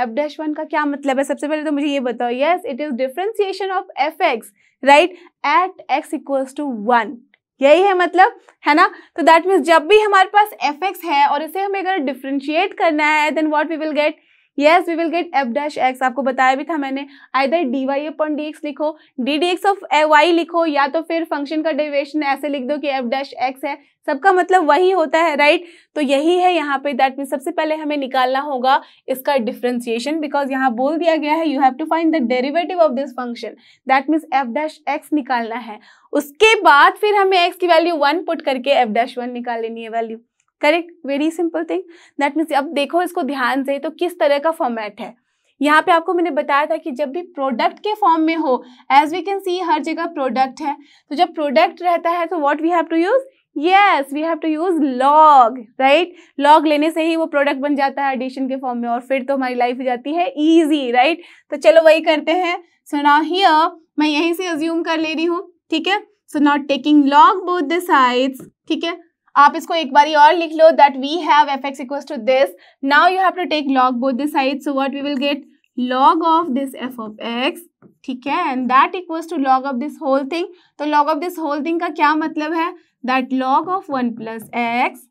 f dash one का क्या मतलब है सबसे पहले तो मुझे ये बताओ yes it is differentiation of f x right at x equals to one यही है मतलब है ना तो दैट मीन्स जब भी हमारे पास एफ एक्स है और इसे हमें अगर डिफ्रेंशिएट करना है then what we will get yes we will get f dash x आपको बताया भी था मैंने either d Y upon D x लिखो d D x of a y लिखो या तो फिर फंक्शन का डेरिवेशन ऐसे लिख दो कि एफ डैश एक्स है सबका मतलब वही होता है राइट right? तो यही है यहाँ पे दैट मीन सबसे पहले हमें निकालना होगा इसका डिफ्रेंसिएशन बिकॉज यहाँ बोल दिया गया है you have to find the derivative of this function that means f dash x निकालना है उसके बाद फिर हमें एक्स की वैल्यू वन पुट करके एफ डैश वन निकाल लेनी है value correct very simple thing that means अब देखो इसको ध्यान से तो किस तरह का फॉर्मेट है यहाँ पे आपको मैंने बताया था कि जब भी प्रोडक्ट के फॉर्म में हो एज वी कैन सी हर जगह प्रोडक्ट है तो जब प्रोडक्ट रहता है तो what we have to use yes we have to use log right log लेने से ही वो प्रोडक्ट बन जाता है एडिशन के फॉर्म में और फिर तो हमारी लाइफ जाती है ईजी राइट right? तो चलो वही करते हैं सो नाउ हियर मैं यहीं से अज्यूम कर ले रही हूँ ठीक है so not taking log both the sides ठीक है आप इसको एक बार और लिख लो that we have f x equal to this now you have to take log both this side so what we will get log of this f of x ठीक है and that equals to log of this whole thing तो log of this whole thing का क्या मतलब है that log of one plus x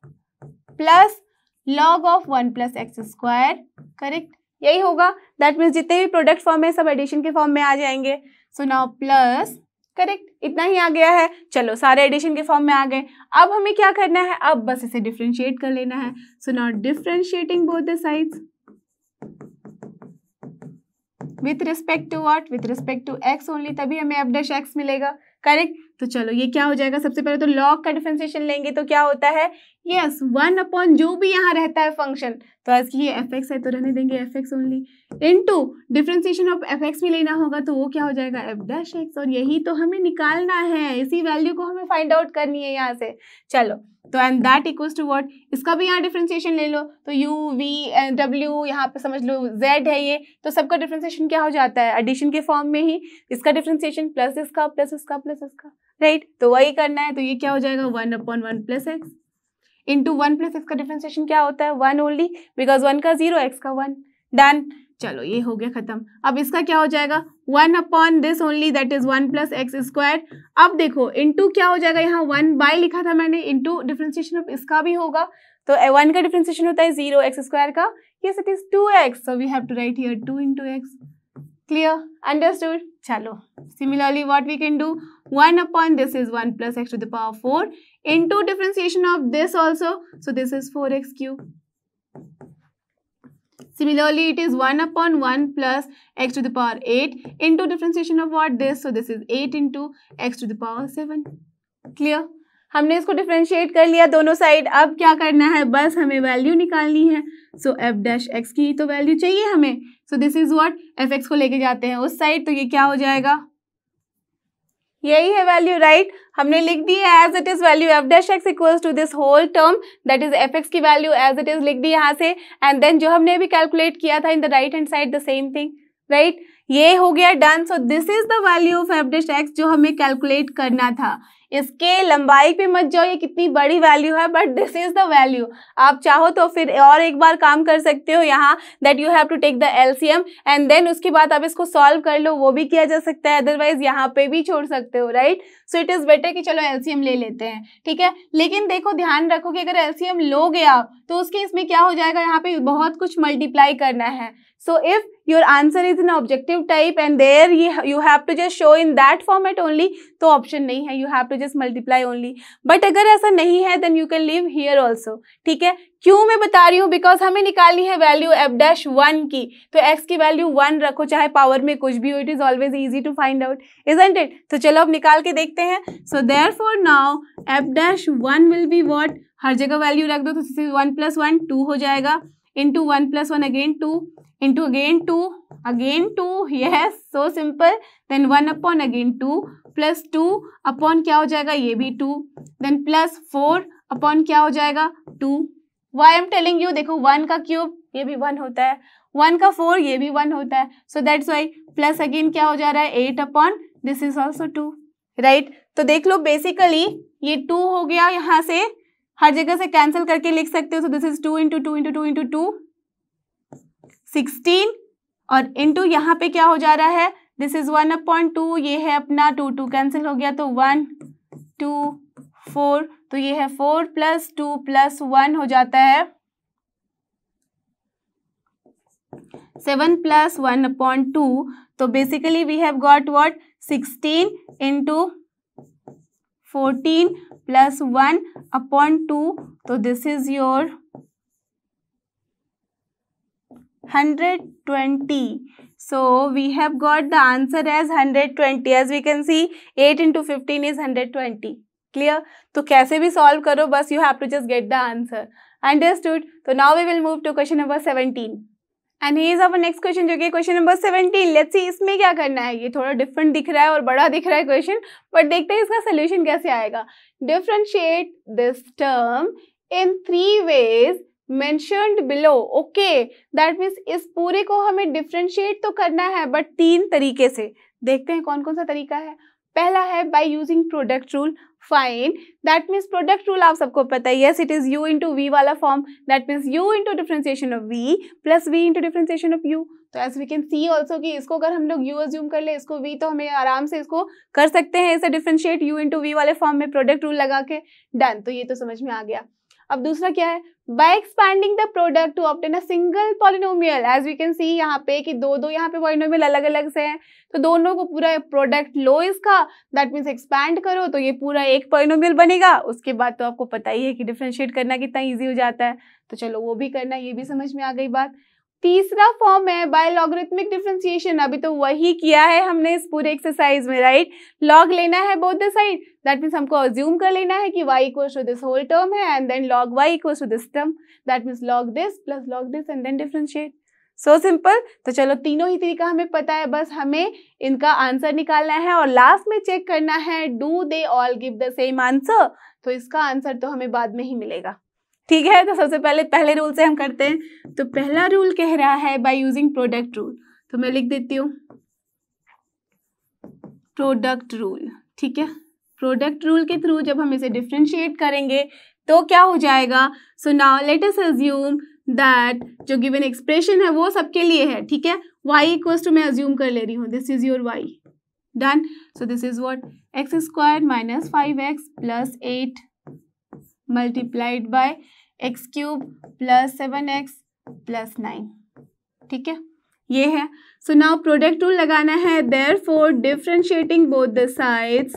plus log of one plus x square correct यही होगा that means जितने भी प्रोडक्ट फॉर्म है सब एडिशन के फॉर्म में आ जाएंगे सो नाउ प्लस करेक्ट इतना ही आ गया है चलो सारे एडिशन के फॉर्म में आ गए अब हमें क्या करना है अब बस इसे डिफ्रेंशिएट कर लेना है so not differentiating both the sides with respect to what with respect to x only तभी हमें एफ डैश एक्स मिलेगा करेक्ट तो चलो ये क्या हो जाएगा सबसे पहले तो लॉग का डिफ्रेंसिएशन लेंगे तो क्या होता है यस वन अपॉन जो भी यहाँ रहता है फंक्शन तो आज की ये एफ एक्स है तो रहने देंगे f x only into differentiation of f x भी लेना होगा तो वो क्या हो जाएगा एफ डैश एक्स और यही तो हमें निकालना है इसी वैल्यू को हमें फाइंड आउट करनी है यहाँ से चलो तो and that equals to what इसका भी यहाँ डिफ्रेंसिएशन ले लो तो यू वी डब्ल्यू यहाँ पे समझ लो जेड है ये तो सबका डिफ्रेंसिएशन क्या हो जाता है एडिशन के फॉर्म में ही इसका डिफ्रेंसिएशन प्लस इसका प्लस इसका प्लस इसका राइट right? तो वही करना है तो ये क्या हो जाएगा one upon one plus x into one plus x का डिफ्रेंसिएशन क्या होता है वन ओनली बिकॉज वन का जीरो एक्स का वन डन चलो ये हो गया खत्म अब इसका क्या हो जाएगा one upon this only that is one plus x square अब देखो इंटू क्या हो जाएगा यहाँ वन बाय लिखा था मैंने इंटू डिफ्रेंसिएशन ऑफ इसका भी होगा तो वन का डिफ्रेंसिएशन होता है जीरो एक्स स्क्वायर का ये it is two x so we have to write here two into x clear understood चलो similarly what we can do 1 upon this is 1 plus x to the power 4 into differentiation of this also. So this is 4x cube. Similarly, it is 1 upon 1 plus x to the power 8 into differentiation of what this. So this is 8 into x to the power 7. Clear? हमने इसको differentiate कर लिया दोनों side अब क्या करना है बस हमें वैल्यू निकालनी है सो एफ डैश एक्स की तो वैल्यू चाहिए हमें so this is what f x को लेके जाते हैं उस साइड तो ये क्या हो जाएगा यही है वैल्यू राइट right? हमने लिख दी है as it is value f dash x equals to this whole term that is f x की वैल्यू एज इट इज लिख दी यहाँ से एंड देन जो हमने भी कैलकुलेट किया था in the right hand side the same thing right ये हो गया done so this is the value of f dash x जो हमें कैलकुलेट करना था इसके लंबाई पे मत जाओ ये कितनी बड़ी वैल्यू है but this is the value आप चाहो तो फिर और एक बार काम कर सकते हो यहाँ that you have to take the LCM and then उसके बाद आप इसको सॉल्व कर लो वो भी किया जा सकता है अदरवाइज यहाँ पे भी छोड़ सकते हो right so it is better कि चलो एलसीएम ले लेते हैं ठीक है लेकिन देखो ध्यान रखो कि अगर एलसीएम लोगे आप तो उसके इसमें क्या हो जाएगा यहाँ पे बहुत कुछ मल्टीप्लाई करना है So if your answer is in objective type and there you have to just show in that format only, तो option नहीं है, you have to just multiply only. But अगर ऐसा नहीं है, then you can leave here also. ठीक है? क्यों मैं बता रही हूँ? Because हमें निकालनी है value f dash one की, तो x की value one रखो, चाहे power में कुछ भी हो, it is always easy to find out, isn't it? तो चलो अब निकाल के देखते हैं. So therefore now f dash one will be what? हर जगह वैल्यू रख दो तो वन प्लस वन टू हो जाएगा into one plus one again two into again 2 again 2 yes so simple then 1 upon again 2 plus 2 upon क्या हो जाएगा ये भी 2 then plus 4 upon क्या हो जाएगा 2 why I'm telling you देखो 1 का cube ये भी 1 होता है 1 का 4 ये भी 1 होता है so that's why plus again क्या हो जा रहा है 8 upon this is also 2 right तो देख लो basically ये 2 हो गया यहाँ से हर जगह से कैंसिल करके लिख सकते हो so this is two into two into two into two sixteen और इंटू यहाँ पे क्या हो जा रहा है this is one upon two ये है अपना टू टू कैंसिल हो गया तो वन टू फोर तो ये है four plus two plus one हो जाता है seven plus one upon two तो basically we have got what sixteen into fourteen plus one upon two तो this is your we so we have got the answer as as as we can see into into is is twenty clear तो कैसे भी solve करो बस you have to just get the answer understood तो now we will move to question number seventeen and he is our next question जो कि question number seventeen let's see इसमें क्या करना है ये थोड़ा डिफरेंट दिख रहा है और बड़ा दिख रहा है क्वेश्चन बट देखते हैं इसका सोल्यूशन कैसे आएगा differentiate this term in three ways mentioned below okay that means इस पूरे को हमें डिफ्रेंशिएट तो करना है बट तीन तरीके से देखते हैं कौन कौन सा तरीका है पहला है by using product rule fine that means product rule आप सबको पता है yes it is u into v वाला form that means u into differentiation of v plus v into differentiation of u तो as we can see also कि इसको अगर हम लोग यू एज्यूम कर ले इसको वी तो हमें आराम से इसको कर सकते हैं इसे डिफ्रेंशिएट यू इंटू वी वाले फॉर्म में प्रोडक्ट रूल लगा के डन तो ये तो समझ में आ गया अब दूसरा क्या है by expanding the product to obtain a single polynomial as we can see यहाँ पे कि दो दो यहाँ पे पॉलिनोमियल अलग अलग से हैं तो दोनों को पूरा प्रोडक्ट लो इसका दैट मीन्स एक्सपैंड करो तो ये पूरा एक पॉलिनोमियल बनेगा उसके बाद तो आपको पता ही है कि डिफ्रेंशिएट करना कितना ईजी हो जाता है तो चलो वो भी करना ये भी समझ में आ गई बात तीसरा फॉर्म है बाय लॉगरिथमिक डिफ्रेंसिएशन अभी तो वही किया है हमने इस पूरे एक्सरसाइज में राइट लॉग लेना है both the side that means हमको अज्यूम कर लेना है कि y equals to this whole term है and then log y equals to this term that means log this plus log this and then differentiate so simple तो चलो तीनों ही तरीका हमें पता है बस हमें इनका आंसर निकालना है और लास्ट में चेक करना है do they all give the same answer तो इसका आंसर तो हमें बाद में ही मिलेगा ठीक है तो सबसे पहले पहले रूल से हम करते हैं तो पहला रूल कह रहा है बाय यूजिंग प्रोडक्ट रूल तो मैं लिख देती हूँ प्रोडक्ट रूल ठीक है प्रोडक्ट रूल के थ्रू जब हम इसे डिफ्रेंशिएट करेंगे तो क्या हो जाएगा so now let us assume that जो गिवन एक्सप्रेशन है वो सबके लिए है ठीक है वाई इक्वल्स टू मैं अज्यूम कर ले रही हूँ this is your y done so this is what x square minus five x plus eight multiplied by x cube plus seven x plus nine ठीक है ये है सो नाउ प्रोडक्ट रूल लगाना है therefore differentiating both the sides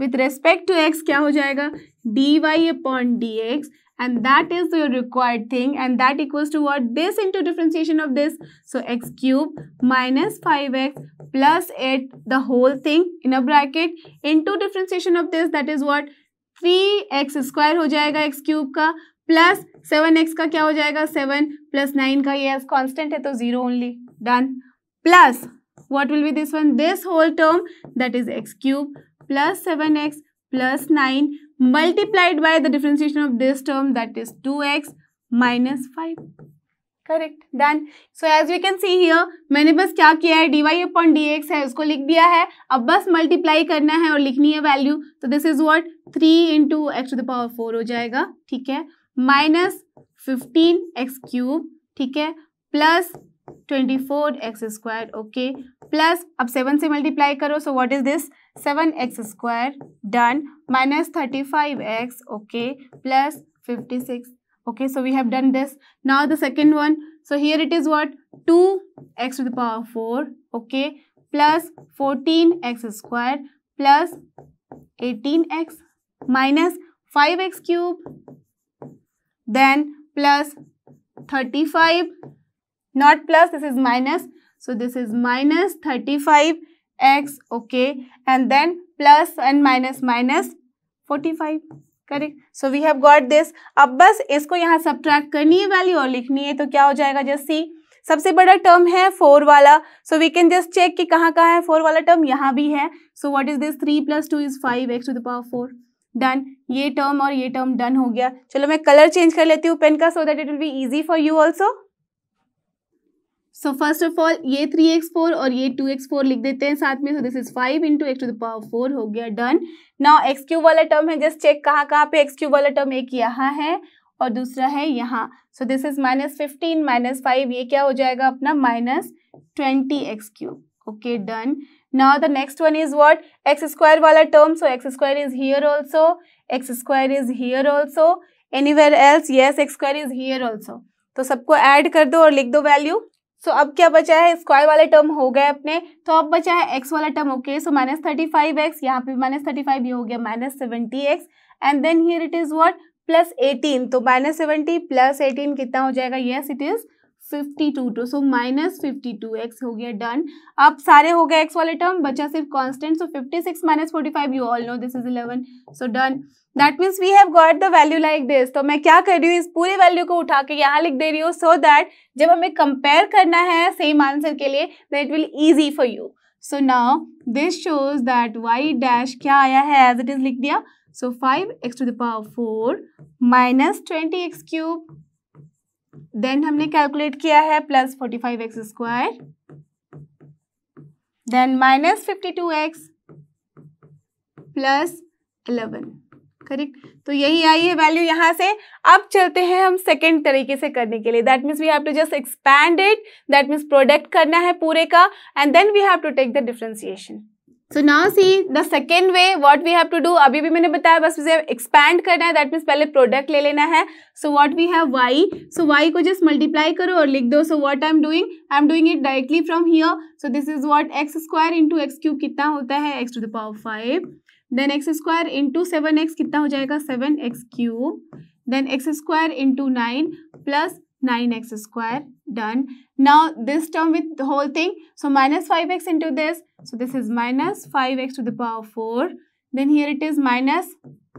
with respect to x क्या हो जाएगा d Y upon D x and that is the required thing and that equals to what this into differentiation of this so x cube minus 5x plus 8 the whole thing in a bracket into differentiation of this that is what 3x square हो जाएगा x cube का plus 7x ka का क्या हो जाएगा seven plus nine का ये constant है तो zero only done plus what this be this one this whole term that is x plus 9 multiplied by the differentiation of this term that is 2x minus 5. Correct done so as we can see here मैंने बस क्या किया है d Y upon D x है उसको लिख दिया है अब बस मल्टीप्लाई करना है और लिखनी है वैल्यू तो this is what three into x to the power four हो जाएगा ठीक है माइनस फिफ्टीन एक्स क्यूब ठीक है plus twenty four x square okay plus अब सेवन से मल्टीप्लाई करो so what is this 7x square done minus 35x okay plus 56 okay so we have done this now the second one so here it is what 2x to the power 4 okay plus 14x square plus 18x minus 5x cube then plus 35 not plus this is minus so this is minus 35 x okay and then plus and minus minus 45 करेक्ट so we have got this अब बस इसको यहाँ subtract करनी है value और लिखनी है तो क्या हो जाएगा जस्ट सबसे बड़ा टर्म है फोर वाला so we can just check कि कहाँ कहाँ है फोर वाला टर्म यहाँ भी है so what is this three plus two is five x to the power four done ये टर्म और ये टर्म डन हो गया चलो मैं कलर चेंज कर लेती हूँ पेन का so that it will be easy for you also so first of all ये थ्री एक्स फोर और ये टू एक्स फोर लिख देते हैं साथ में so this is five into x to the power four हो गया डन नाउ एक्स क्यूब वाला टर्म है जस्ट चेक कहाँ कहाँ पे एक्स क्यूब वाला टर्म एक यहाँ है और दूसरा है यहाँ so this is minus fifteen minus five ये क्या हो जाएगा अपना minus twenty x cube okay done now the next one is what x square वाला term so x square is here also x square is here also anywhere else yes x square is here also तो सबको add कर दो और लिख दो value सो so, अब क्या बचा है स्क्वायर वाले टर्म हो गए अपने तो अब बचा है एक्स वाला term okay so minus thirty five x यहाँ पे माइनस थर्टी फाइव ये हो गया minus seventy x and then here it is what plus eighteen तो माइनस सेवेंटी प्लस एटीन कितना हो जाएगा yes it is fifty two two so minus fifty two x हो गया डन अब सारे हो गए एक्स वाले टर्म बचा सिर्फ constant so fifty six minus forty five you all know this is eleven so done that means we have got the value like this तो मैं क्या कर रही हूँ इस पूरी वैल्यू को उठा के यहाँ लिख दे रही हूँ सो दैट जब हमें कंपेयर करना है सेम आंसर के लिए that will easy for you so now this shows that y dash क्या आया है एज इट इज लिख दिया so five x to the power four minus twenty x cube then हमने कैलकुलेट किया है plus forty five x square then minus fifty two x plus eleven correct तो यही आई है वैल्यू यहां से अब चलते हैं हम सेकेंड तरीके से करने के लिए that means we have to just expand it that means product करना है पूरे का and then we have to take the differentiation so now see the second way what we have to do अभी भी मैंने बताया बस मुझे एक्सपैंड करना है दैट मीन्स पहले प्रोडक्ट ले लेना है so what we have y so y को जस्ट मल्टीप्लाई करो और लिख दो so what I am doing I am doing it directly from here so this is what x square into x cube कितना होता है x to the power five then x square into seven x कितना हो जाएगा seven x cube then x square into nine plus 9x square done now this term with the whole thing so minus 5x into this so this is minus 5x to the power 4 then here it is minus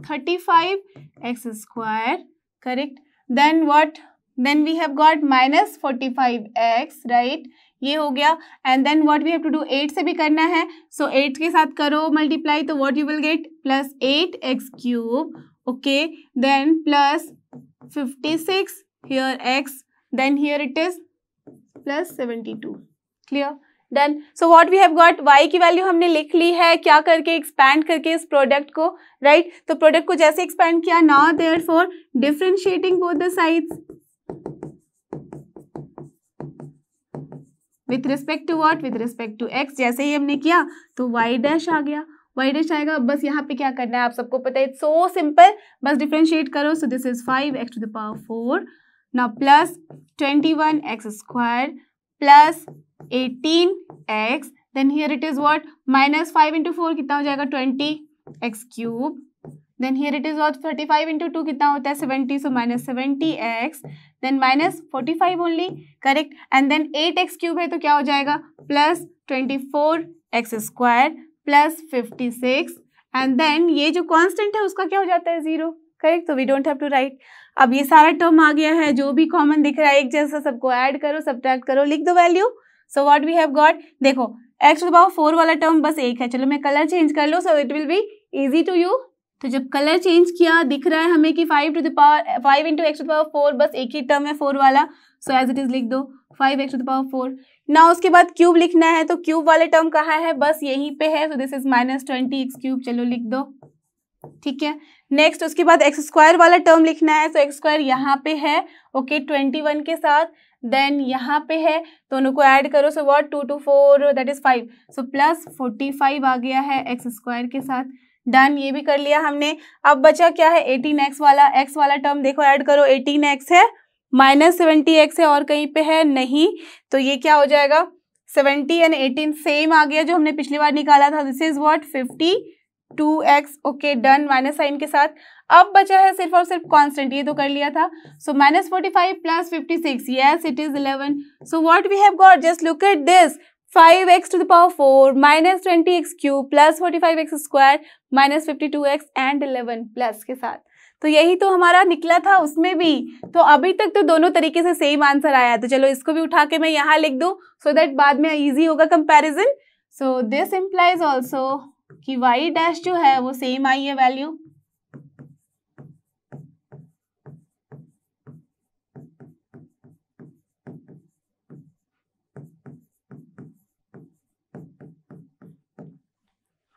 35x square correct then what then we have got minus 45x right ये हो गया and then what we have to do eight से भी करना है so so, eight के साथ करो multiply. तो what you will get? Plus eight x cube. Okay. Then plus fifty-six here x then here it is plus 72 clear done so what we have got y की value हमने लिख ली है क्या करके एक्सपैंड करके इस प्रोडक्ट को राइट right? तो प्रोडक्ट को जैसे एक्सपैंड किया now therefore differentiating both the sides with respect to what with respect to x जैसे ही हमने किया तो y डैश आ गया y डैश आएगा बस यहाँ पे क्या करना है आप सबको पता है सो सिंपल बस डिफ्रेंशिएट करो so this is five x to the power four Now plus 21x squared plus 18x. Then here it is what? Minus 5 into 4 कितना हो जाएगा 20x cube. Then here it is what? 35 into 2 कितना होता है 70. So minus 70x. Then minus 45 only. Correct. And then 8x cube है तो क्या हो जाएगा? Plus 24x squared plus 56. And then ये जो कांस्टेंट है उसका क्या हो जाता है जीरो करेक्ट तो we don't have to write अब ये सारा टर्म आ गया है जो भी कॉमन दिख रहा है एक जैसा सबको ऐड करो सब करो लिख दो value so what we have got देखो एक्स टू फोर वाला टर्म बस एक है चलो मैं कलर चेंज कर लो so it will be easy to you तो जब कलर चेंज किया दिख रहा है हमें कि five to the power five into x to the power four बस एक ही टर्म है फोर वाला सो एज इट इज़ लिख दो five x to the four ना उसके बाद क्यूब लिखना है तो क्यूब वाले टर्म कहाँ है बस यहीं पे है so this is minus twenty x cube चलो लिख दो ठीक है नेक्स्ट उसके बाद एक्स स्क्वायर वाला टर्म लिखना है तो एक्स स्क्वायर यहाँ पे है ओके ट्वेंटी वन के साथ देन यहाँ पे है तो उनको ऐड करो so what two two four that is five so plus forty five आ गया है एक्स स्क्वायर के साथ डन ये भी कर लिया हमने अब बचा क्या है एटीन एक्स वाला एक्स वाला टर्म देखो ऐड करो एटीन एक्स है माइनस सेवेंटी एक्स है और कहीं पे है नहीं तो ये क्या हो जाएगा सेवेंटी एंड एटीन सेम आ गया जो हमने पिछली बार निकाला था this is what fifty two x okay done minus sign के साथ अब बचा है सिर्फ और सिर्फ कांस्टेंट ये तो कर लिया था so minus forty five plus fifty six yes it is eleven so what we have got just look at this five x to the power four minus twenty x cube plus forty five x square minus fifty two x and eleven plus के साथ तो यही तो हमारा निकला था उसमें भी तो अभी तक तो दोनों तरीके से सेम आंसर आया तो चलो इसको भी उठा के मैं यहाँ लिख दूँ सो दैट बाद में ईजी होगा comparison so this implies also कि वाई डैश जो है वो सेम आई है वैल्यू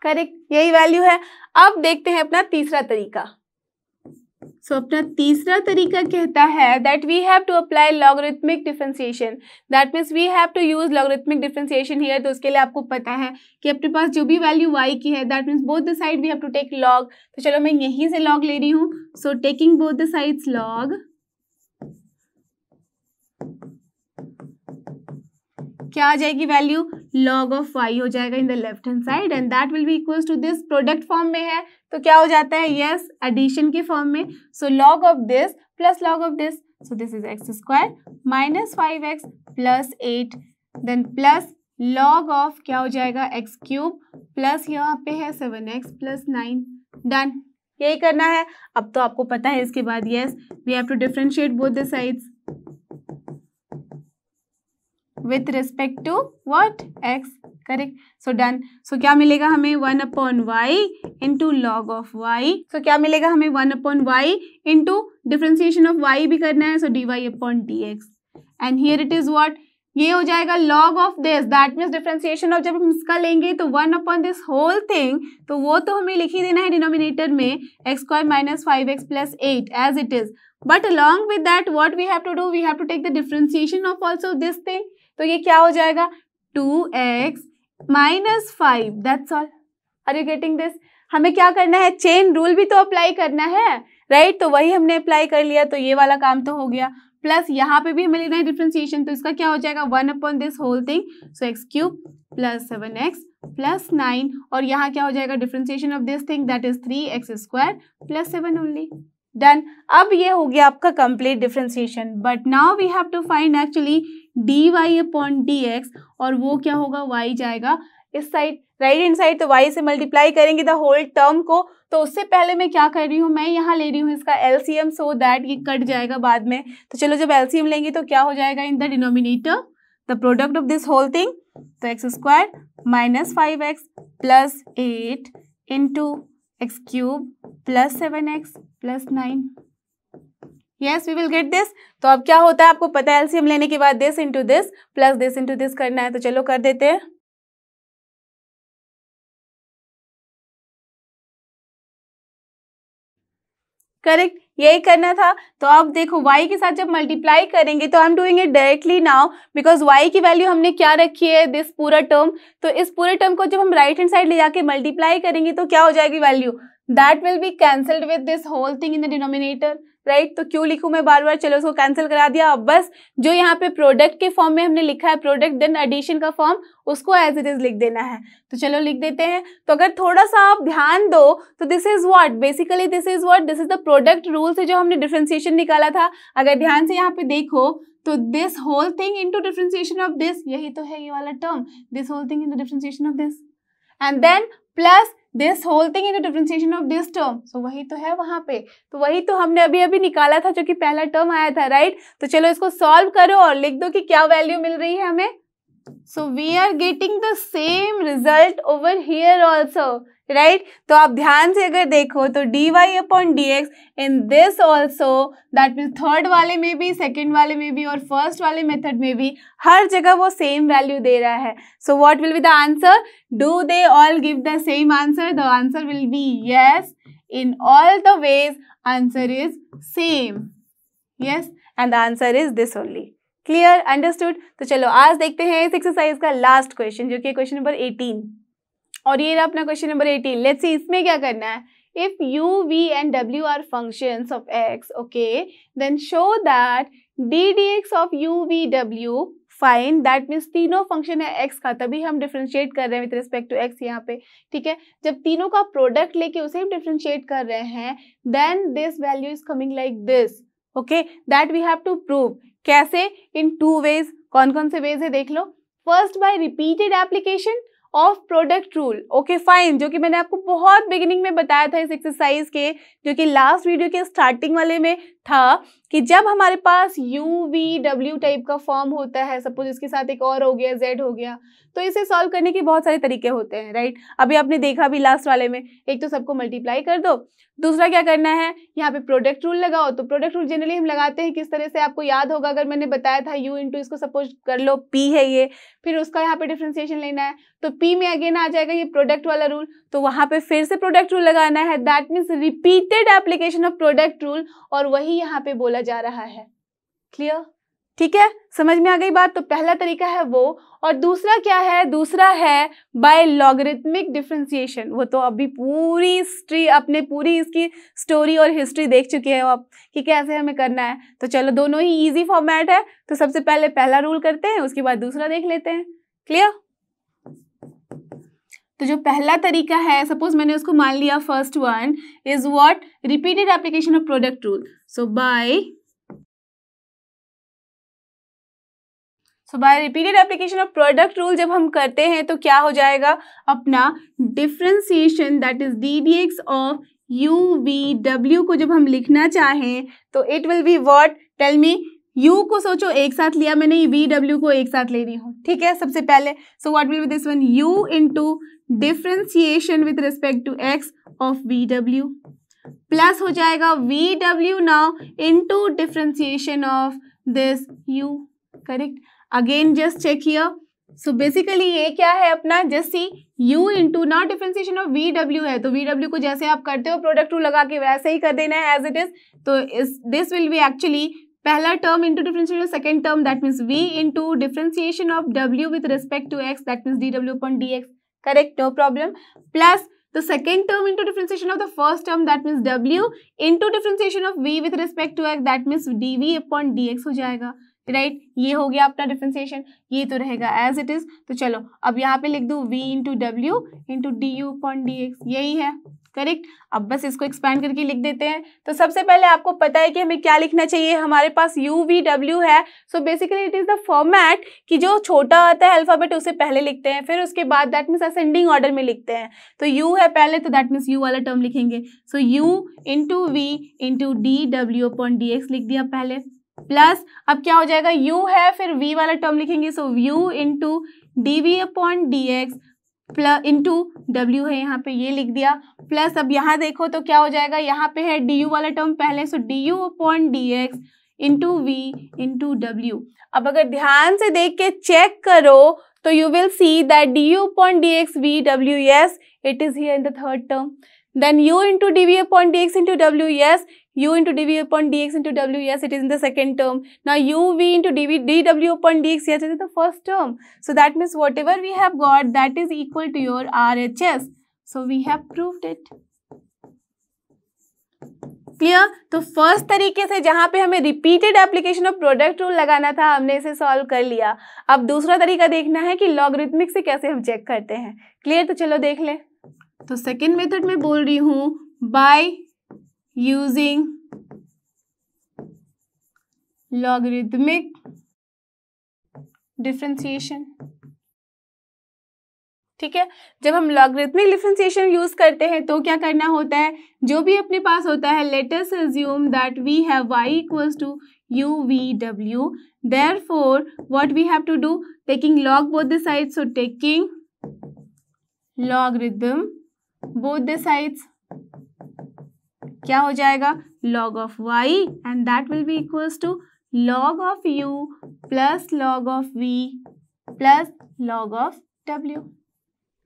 करेक्ट यही वैल्यू है अब देखते हैं अपना तीसरा तरीका सो so, अपना तीसरा तरीका कहता है that we have to apply logarithmic differentiation that means we have to use logarithmic differentiation here तो उसके लिए आपको पता है कि अपने पास जो भी वैल्यू वाई की है that means both the side we have to take log तो चलो मैं यहीं से लॉग ले रही हूँ so taking both the sides log क्या आ जाएगी वैल्यू लॉग ऑफ वाई हो जाएगा in the left hand side and that will be equal to this product form में है तो क्या हो जाता है यस एडिशन के फॉर्म में so log of this plus log of this so this is x square minus five x plus eight then plus log of क्या हो जाएगा एक्स क्यूब प्लस यहाँ पे है seven x plus nine done यही करना है अब तो आपको पता है इसके बाद yes we have to differentiate both the sides with respect to what x correct so done so क्या मिलेगा हमें one upon y into log of y so क्या मिलेगा हमें one upon y into differentiation of y भी करना है so d Y upon D x and here it is what ये हो जाएगा log of this that means differentiation of जब हम इसका लेंगे तो one upon this whole thing तो वो तो हमें लिख ही देना है डिनोमिनेटर में x square minus five x plus eight as it is but along with that what we have to do we have to take the differentiation of also this thing तो ये क्या हो जाएगा two x minus five that's all are you getting this हमें क्या करना है chain rule भी तो अप्लाई करना है राइट right? तो वही हमने अप्लाई कर लिया तो ये वाला काम तो हो गया प्लस यहाँ पे भी हमें लेना है डिफ्रेंसिएशन तो इसका क्या हो जाएगा one upon this whole thing so x cube plus seven x plus nine और यहाँ क्या हो जाएगा differentiation of this thing that is three x square plus seven only done अब ये हो गया आपका complete differentiation but now we have to find actually d Y upon D x और वो क्या होगा वाई जाएगा इस साइड राइट हैंड साइड तो वाई से मल्टीप्लाई करेंगे द होल टर्म को तो उससे पहले मैं क्या कर रही हूँ मैं यहाँ ले रही हूँ इसका एलसीएम सो दैट ये कट जाएगा बाद में तो चलो जब एलसीएम लेंगे तो क्या हो जाएगा in the denominator the product of this whole thing तो x square minus five x plus eight into x cube plus seven x plus nine yes we will get this तो अब क्या होता है आपको पता है एलसीएम लेने के बाद this into this plus this into this करना है तो चलो कर देते हैं करेक्ट यही करना था तो अब देखो वाई के साथ जब मल्टीप्लाई करेंगे तो I am doing it directly now because y की वैल्यू हमने क्या रखी है दिस पूरा टर्म तो इस पूरे टर्म को जब हम राइट हैंड साइड ले जाके मल्टीप्लाई करेंगे तो क्या हो जाएगी value that will be cancelled with this whole thing in the denominator right तो क्यों लिखूं मैं बार बार चलो उसको कैंसिल करा दिया अब बस जो यहाँ पे प्रोडक्ट के फॉर्म में हमने लिखा है प्रोडक्ट देन एडिशन का फॉर्म उसको एज इट इज लिख देना है तो चलो लिख देते हैं तो अगर थोड़ा सा आप ध्यान दो तो this is what basically this is what this is the product rule से जो हमने डिफ्रेंसिएशन निकाला था अगर ध्यान से यहाँ पे देखो तो this whole thing into differentiation of this यही तो है ये वाला term this whole thing in into differentiation of this and then plus this whole thing is differentiation of this term so वही तो है वहां पे तो वही तो हमने अभी अभी निकाला था जो कि पहला टर्म आया था राइट right? तो चलो इसको सॉल्व करो और लिख दो कि क्या वैल्यू मिल रही है हमें so we are getting the same result over here also right right? तो आप ध्यान से अगर देखो तो d Y upon D x in this also that mean third वाले में भी सेकेंड वाले में भी और फर्स्ट वाले मेथड में भी हर जगह वो सेम वैल्यू दे रहा है so what will be the answer do they all give the same answer the answer will be yes in all the ways answer is same yes and the answer is this only clear understood तो चलो आज देखते हैं इस exercise का last question जो कि question number eighteen और ये रहा अपना question number eighteen let's see इसमें क्या करना है U V and W are function of X okay then show that D D x of you we W fine that means तीनों फंक्शन है एक्स का तभी हम डिफ्रेंशिएट कर रहे हैं विथ रिस्पेक्ट टू एक्स यहाँ पे ठीक है जब तीनों का प्रोडक्ट लेके उसे हम डिफ्रेंशिएट कर रहे हैं then this value is coming like this okay that we have to prove कैसे इन टू वेज कौन कौन से वेज है देख लो first by repeated application of product rule okay fine जो कि मैंने आपको बहुत बिगिनिंग में बताया था इस एक्सरसाइज के जो कि लास्ट वीडियो के स्टार्टिंग वाले में था कि जब हमारे पास यू वी डब्ल्यू टाइप का फॉर्म होता है सपोज इसके साथ एक और हो गया जेड हो गया तो इसे सॉल्व करने के बहुत सारे तरीके होते हैं राइट अभी आपने देखा भी लास्ट वाले में एक तो सबको मल्टीप्लाई कर दो दूसरा क्या करना है यहाँ पे प्रोडक्ट रूल लगाओ तो प्रोडक्ट रूल जनरली हम लगाते हैं किस तरह से आपको याद होगा अगर मैंने बताया था यू इंटू इसको सपोज कर लो पी है ये फिर उसका यहाँ पे डिफ्रेंसिएशन लेना है तो पी में अगेन आ जाएगा ये प्रोडक्ट वाला रूल तो वहाँ पे फिर से प्रोडक्ट रूल लगाना है that means repeated application of product rule और वही यहाँ पे बोला जा रहा है क्लियर ठीक है समझ में आ गई बात तो पहला तरीका है वो और दूसरा क्या है दूसरा है बाय लॉगरिथमिक डिफ्रेंसिएशन वो तो अभी पूरी हिस्ट्री अपने पूरी इसकी स्टोरी और हिस्ट्री देख चुके हैं आप कि कैसे हमें करना है तो चलो दोनों ही इजी फॉर्मेट है तो सबसे पहले पहला रूल करते हैं उसके बाद दूसरा देख लेते हैं क्लियर तो जो पहला तरीका है सपोज मैंने उसको मान लिया first one is what repeated application of product rule so by so by repeated application of product rule जब हम करते हैं तो क्या हो जाएगा अपना differentiation that is d D x of you we डब्ल्यू को जब हम लिखना चाहें तो it will be what tell me u को सोचो एक साथ लिया मैंने वी डब्ल्यू को एक साथ ले रही हूँ ठीक है सबसे पहले so what will be this one u to differentiation with respect to x of v W plus हो जाएगा वी डब्ल्यू now into differentiation of this u correct again just check here so basically ये क्या है अपना just see into not differentiation of v डब्ल्यू है तो वी डब्ल्यू को जैसे आप करते हो प्रोडक्ट टू लगा के वैसे ही कर देना है एज इट इज तो इस दिस विल बी एक्चुअली पहला term into differentiation second term that means V into differentiation of W with respect to X that means D W upon D x correct no problem plus term into differentiation of the first term that means W into differentiation of V of respect to X that means D we upon D X हो जाएगा right right? ये हो गया अपना differentiation ये तो रहेगा as it is तो चलो अब यहाँ पे लिख दू v इंटू डब्ल्यू into D you upon D x यही है करेक्ट अब बस इसको एक्सपैंड करके लिख देते हैं तो सबसे पहले आपको पता है कि हमें क्या लिखना चाहिए हमारे पास यू वी डब्ल्यू है so basically it is the format कि जो छोटा आता है अल्फ़ाबेट उसे पहले लिखते हैं फिर उसके बाद दैट मीन्स असेंडिंग ऑर्डर में लिखते हैं तो यू है पहले तो दैट मीन्स यू वाला टर्म लिखेंगे so u into we into D W upon D x लिख दिया पहले प्लस अब क्या हो जाएगा यू है फिर वी वाला टर्म लिखेंगे so u into D we upon D x plus into डब्ल्यू है यहाँ पे ये लिख दिया प्लस अब यहाँ देखो तो क्या हो जाएगा यहाँ पे है डी यू वाला टर्म पहले so D you upon D x into we into W अब अगर ध्यान से देख के चेक करो तो you will see that D you upon D X V W yes it is here in the third term into D we upon D x into W yes u into dv upon dx into w yes it is in the second term now uv into dv dw upon dx yes it is the first term so that means whatever we have got that is equal to your rhs so we have proved it clear तो first तरीके से जहां पे हमें repeated application of product rule लगाना था हमने इसे सॉल्व कर लिया अब दूसरा तरीका देखना है कि लॉगरिथमिक से कैसे हम चेक करते हैं क्लियर तो चलो देख ले तो सेकंड मेथड में बोल रही हूं बाय using logarithmic डिफ्रेंसिएशन ठीक है जब हम लॉगरिथमिक डिफ्रेंसिएशन यूज करते हैं तो क्या करना होता है जो भी अपने पास होता है let us assume that we have y equals to u we डब्ल्यू therefore what we have to do taking log both the side so taking logarithm both the sides क्या हो जाएगा log of y and that will be equals to log of u plus log of v plus log of w.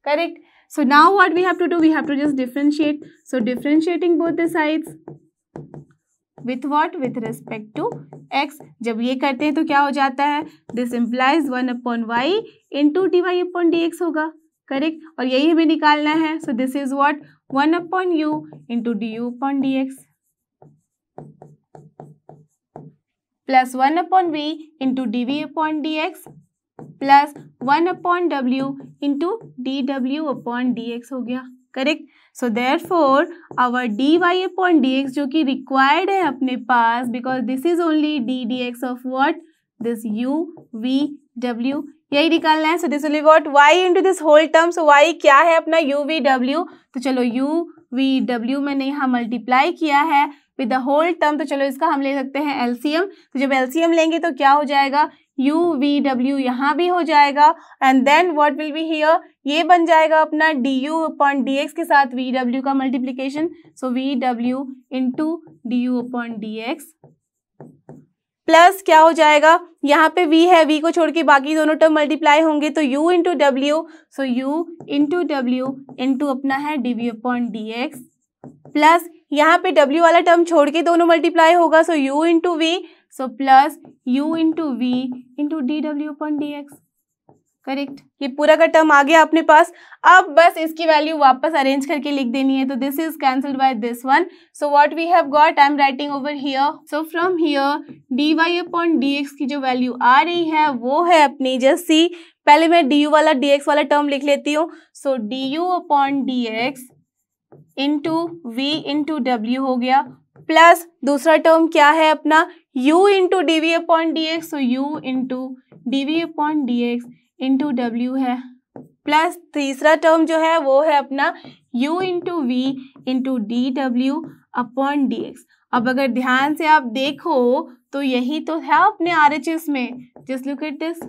Correct. So now what we have to do? We have to just differentiate. So differentiating both the sides with what? With respect to x. जब ये करते हैं तो क्या हो जाता है this implies one upon Y into D Y upon D X होगा करेक्ट और यही हमें निकालना है so this is what one upon you into D you upon D x plus one upon V into D we upon D x plus one upon W into D W upon D X हो गया correct so therefore our D Y upon D x जो कि required है अपने पास because this is only d D x of what this u we डब्ल्यू यही निकालना है so this we got what into this whole term so y क्या है अपना यू वी डब्ल्यू तो चलो यू वी डब्ल्यू मैंने यहाँ मल्टीप्लाई किया है विद द होल टर्म तो चलो इसका हम ले सकते हैं एलसीएम तो जब एलसीएम लेंगे तो क्या हो जाएगा यू वी डब्ल्यू यहाँ भी हो जाएगा and then what will be here ये बन जाएगा अपना d you upon D x के साथ वी डब्ल्यू का मल्टीप्लीकेशन सो वी डब्ल्यू into D you upon D x plus क्या हो जाएगा यहाँ पे v है v को छोड़ के बाकी दोनों टर्म मल्टीप्लाई होंगे तो u इंटू डब्ल्यू सो u इंटू डब्ल्यू इंटू अपना है d we upon D x plus यहाँ पे w वाला टर्म छोड़ के दोनों मल्टीप्लाई होगा so u into v so plus u into we into D W upon D x correct ये पूरा का टर्म आ गया अपने पास अब बस इसकी वैल्यू वापस अरेंज करके लिख देनी है तो this is cancelled by this one so what we have got I am writing over here so from here d Y upon D x की जो वैल्यू आ रही है वो है अपनी जस्ट सी पहले मैं डी यू वाला डी एक्स वाला टर्म लिख लेती हूँ so D you upon D x into we into डब्ल्यू हो गया प्लस दूसरा टर्म क्या है अपना u into D we upon D x so u into D we upon D x into डब्ल्यू है प्लस तीसरा टर्म जो है वो है अपना u into we into D W upon D x अब अगर ध्यान से आप देखो तो यही तो है अपने आर एच एस में just look at this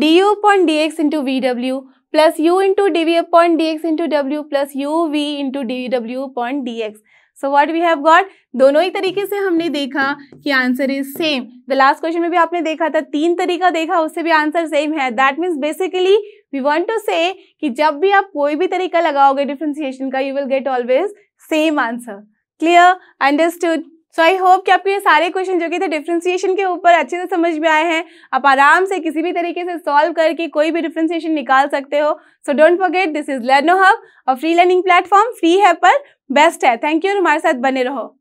D you upon D x into V W plus U into D we upon D x into W plus U V into D W upon D x so what we have got दोनों ही तरीके से हमने देखा कि answer is same the last question में भी आपने देखा था तीन तरीका देखा उससे भी आंसर सेम है that means basically we want to say कि जब भी आप कोई भी तरीका लगाओगे डिफ्रेंसिएशन का you will get always same answer clear understood so I hope कि आपको ये सारे क्वेश्चन जो कि थे डिफ्रेंसिएशन के ऊपर अच्छे से समझ में आए हैं आप आराम से किसी भी तरीके से सॉल्व करके कोई भी डिफ्रेंसिएशन निकाल सकते हो so don't forget this is LearnoHub और फ्री लर्निंग प्लेटफॉर्म फ्री है पर बेस्ट है थैंक यू हमारे साथ बने रहो